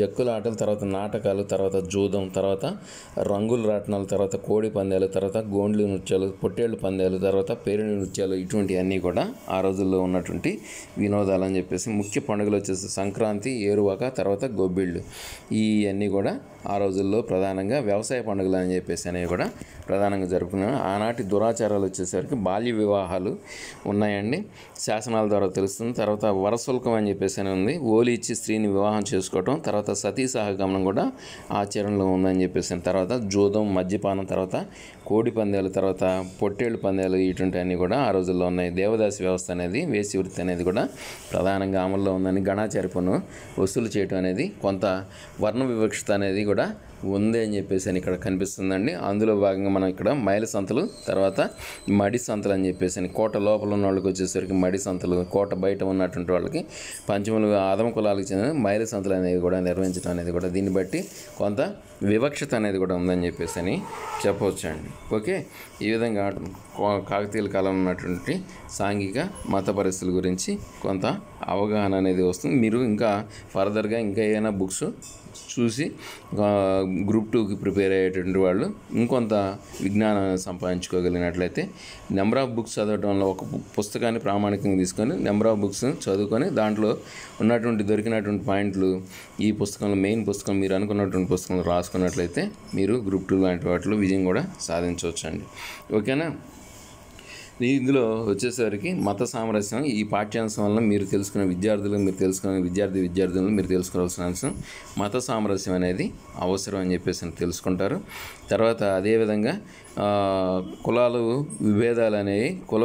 జక్కులాటలు తర్వాత నాటకాలు తర్వాత జూదం తర్వాత రంగుల రాట్నాల తర్వాత కోడి పందాలు తర్వాత గోండ్లు నృత్యాలు పొట్టేళ్ళు పందాలు తర్వాత పేరుని నృత్యాలు ఇటువంటివన్నీ కూడా ఆ రోజుల్లో ఉన్నటువంటి వినోదాలు అని చెప్పేసి ముఖ్య పండుగలు వచ్చేసి సంక్రాంతి ఏరువాక తర్వాత గొబ్బిళ్ళు ఇవన్నీ కూడా ఆ రోజుల్లో ప్రధానంగా వ్యవసాయ పండుగలు అని చెప్పేసి అనేవి కూడా ప్రధానంగా జరుపుకున్నాను ఆనాటి దురాచారాలు వచ్చేసరికి బాల్య వివాహాలు ఉన్నాయండి శాసనాల ద్వారా తెలుస్తుంది తర్వాత వరశుల్కం అని చెప్పేసి అని ఉంది ఓలి ఇచ్చి స్త్రీని వివాహం చేసుకోవటం తర్వాత సతీ సహగమనం కూడా ఆచరణలో ఉందని చెప్పేసి తర్వాత జూదం మద్యపానం తర్వాత కోడి పందాలు తర్వాత పొట్టేళ్ళు పందాలు ఇటువంటివన్నీ కూడా ఆ రోజుల్లో ఉన్నాయి దేవదాసి వ్యవస్థ అనేది వేసి వృత్తి అనేది కూడా ప్రధానంగా అమల్లో ఉందని గణాచారి పన్ను వసూలు చేయటం అనేది కొంత వర్ణ వివక్షత అనేది కూడా ఉంది అని చెప్పేసి అని ఇక్కడ కనిపిస్తుందండి అందులో భాగంగా మనం ఇక్కడ మైల సంతలు తర్వాత మడి సంతలు అని చెప్పేసి అని కోట లోపల ఉన్న వాళ్ళకి వచ్చేసరికి మడి సంతలు కోట బయట ఉన్నటువంటి వాళ్ళకి పంచములు ఆదమ కులాలకు చెందిన మైల సంతలు అనేది కూడా నిర్వహించడం అనేది కూడా దీన్ని బట్టి కొంత వివక్షత అనేది కూడా ఉందని చెప్పేసి అని చెప్పవచ్చు అండి ఓకే ఈ విధంగా కాకతీయుల కాలం ఉన్నటువంటి సాంఘిక మత పరిస్థితుల గురించి కొంత అవగాహన అనేది వస్తుంది మీరు ఇంకా ఫర్దర్గా ఇంకా ఏదైనా బుక్స్ చూసి గ్రూప్ టూకి ప్రిపేర్ అయ్యేటువంటి వాళ్ళు ఇంకొంత విజ్ఞానాన్ని సంపాదించుకోగలిగినట్లయితే నెంబర్ ఆఫ్ బుక్స్ చదవడంలో ఒక పుస్తకాన్ని ప్రామాణికంగా తీసుకొని నెంబర్ ఆఫ్ బుక్స్ చదువుకొని దాంట్లో ఉన్నటువంటి దొరికినటువంటి పాయింట్లు ఈ పుస్తకంలో మెయిన్ పుస్తకం మీరు అనుకున్నటువంటి పుస్తకంలో రాసుకున్నట్లయితే మీరు గ్రూప్ టూ లాంటి వాటిలో విజయం కూడా సాధించవచ్చు అండి ఓకేనా ఇందులో వచ్చేసరికి మత సామరస్యం ఈ పాఠ్యాంశం వల్ల మీరు తెలుసుకున్న విద్యార్థులు మీరు తెలుసుకున్న విద్యార్థి విద్యార్థులను మీరు తెలుసుకోవాల్సిన అంశం మత సామరస్యం అనేది అవసరం అని చెప్పేసి తెలుసుకుంటారు తర్వాత అదేవిధంగా కులాలు విభేదాలు అనేవి కుల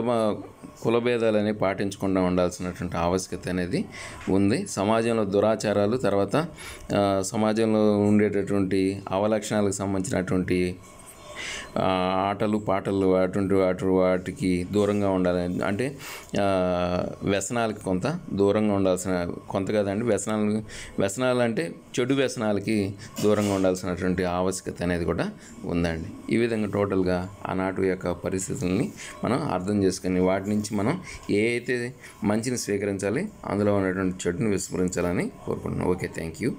కులభేదాలు అనేవి పాటించకుండా ఉండాల్సినటువంటి ఆవశ్యకత అనేది ఉంది సమాజంలో దురాచారాలు తర్వాత సమాజంలో ఉండేటటువంటి అవలక్షణాలకు సంబంధించినటువంటి ఆటలు పాటలు అటువంటి వాటి వాటికి దూరంగా ఉండాలి అంటే వ్యసనాలకి కొంత దూరంగా ఉండాల్సిన కొంత కాదండి వ్యసనాలు వ్యసనాలు అంటే చెడు వ్యసనాలకి దూరంగా ఉండాల్సినటువంటి ఆవశ్యకత అనేది కూడా ఉందండి ఈ విధంగా టోటల్గా ఆనాటి యొక్క పరిస్థితుల్ని మనం అర్థం చేసుకుని వాటి నుంచి మనం ఏ అయితే మంచిని స్వీకరించాలి అందులో ఉన్నటువంటి చెడుని విస్మరించాలని కోరుకుంటున్నాం ఓకే థ్యాంక్ యూ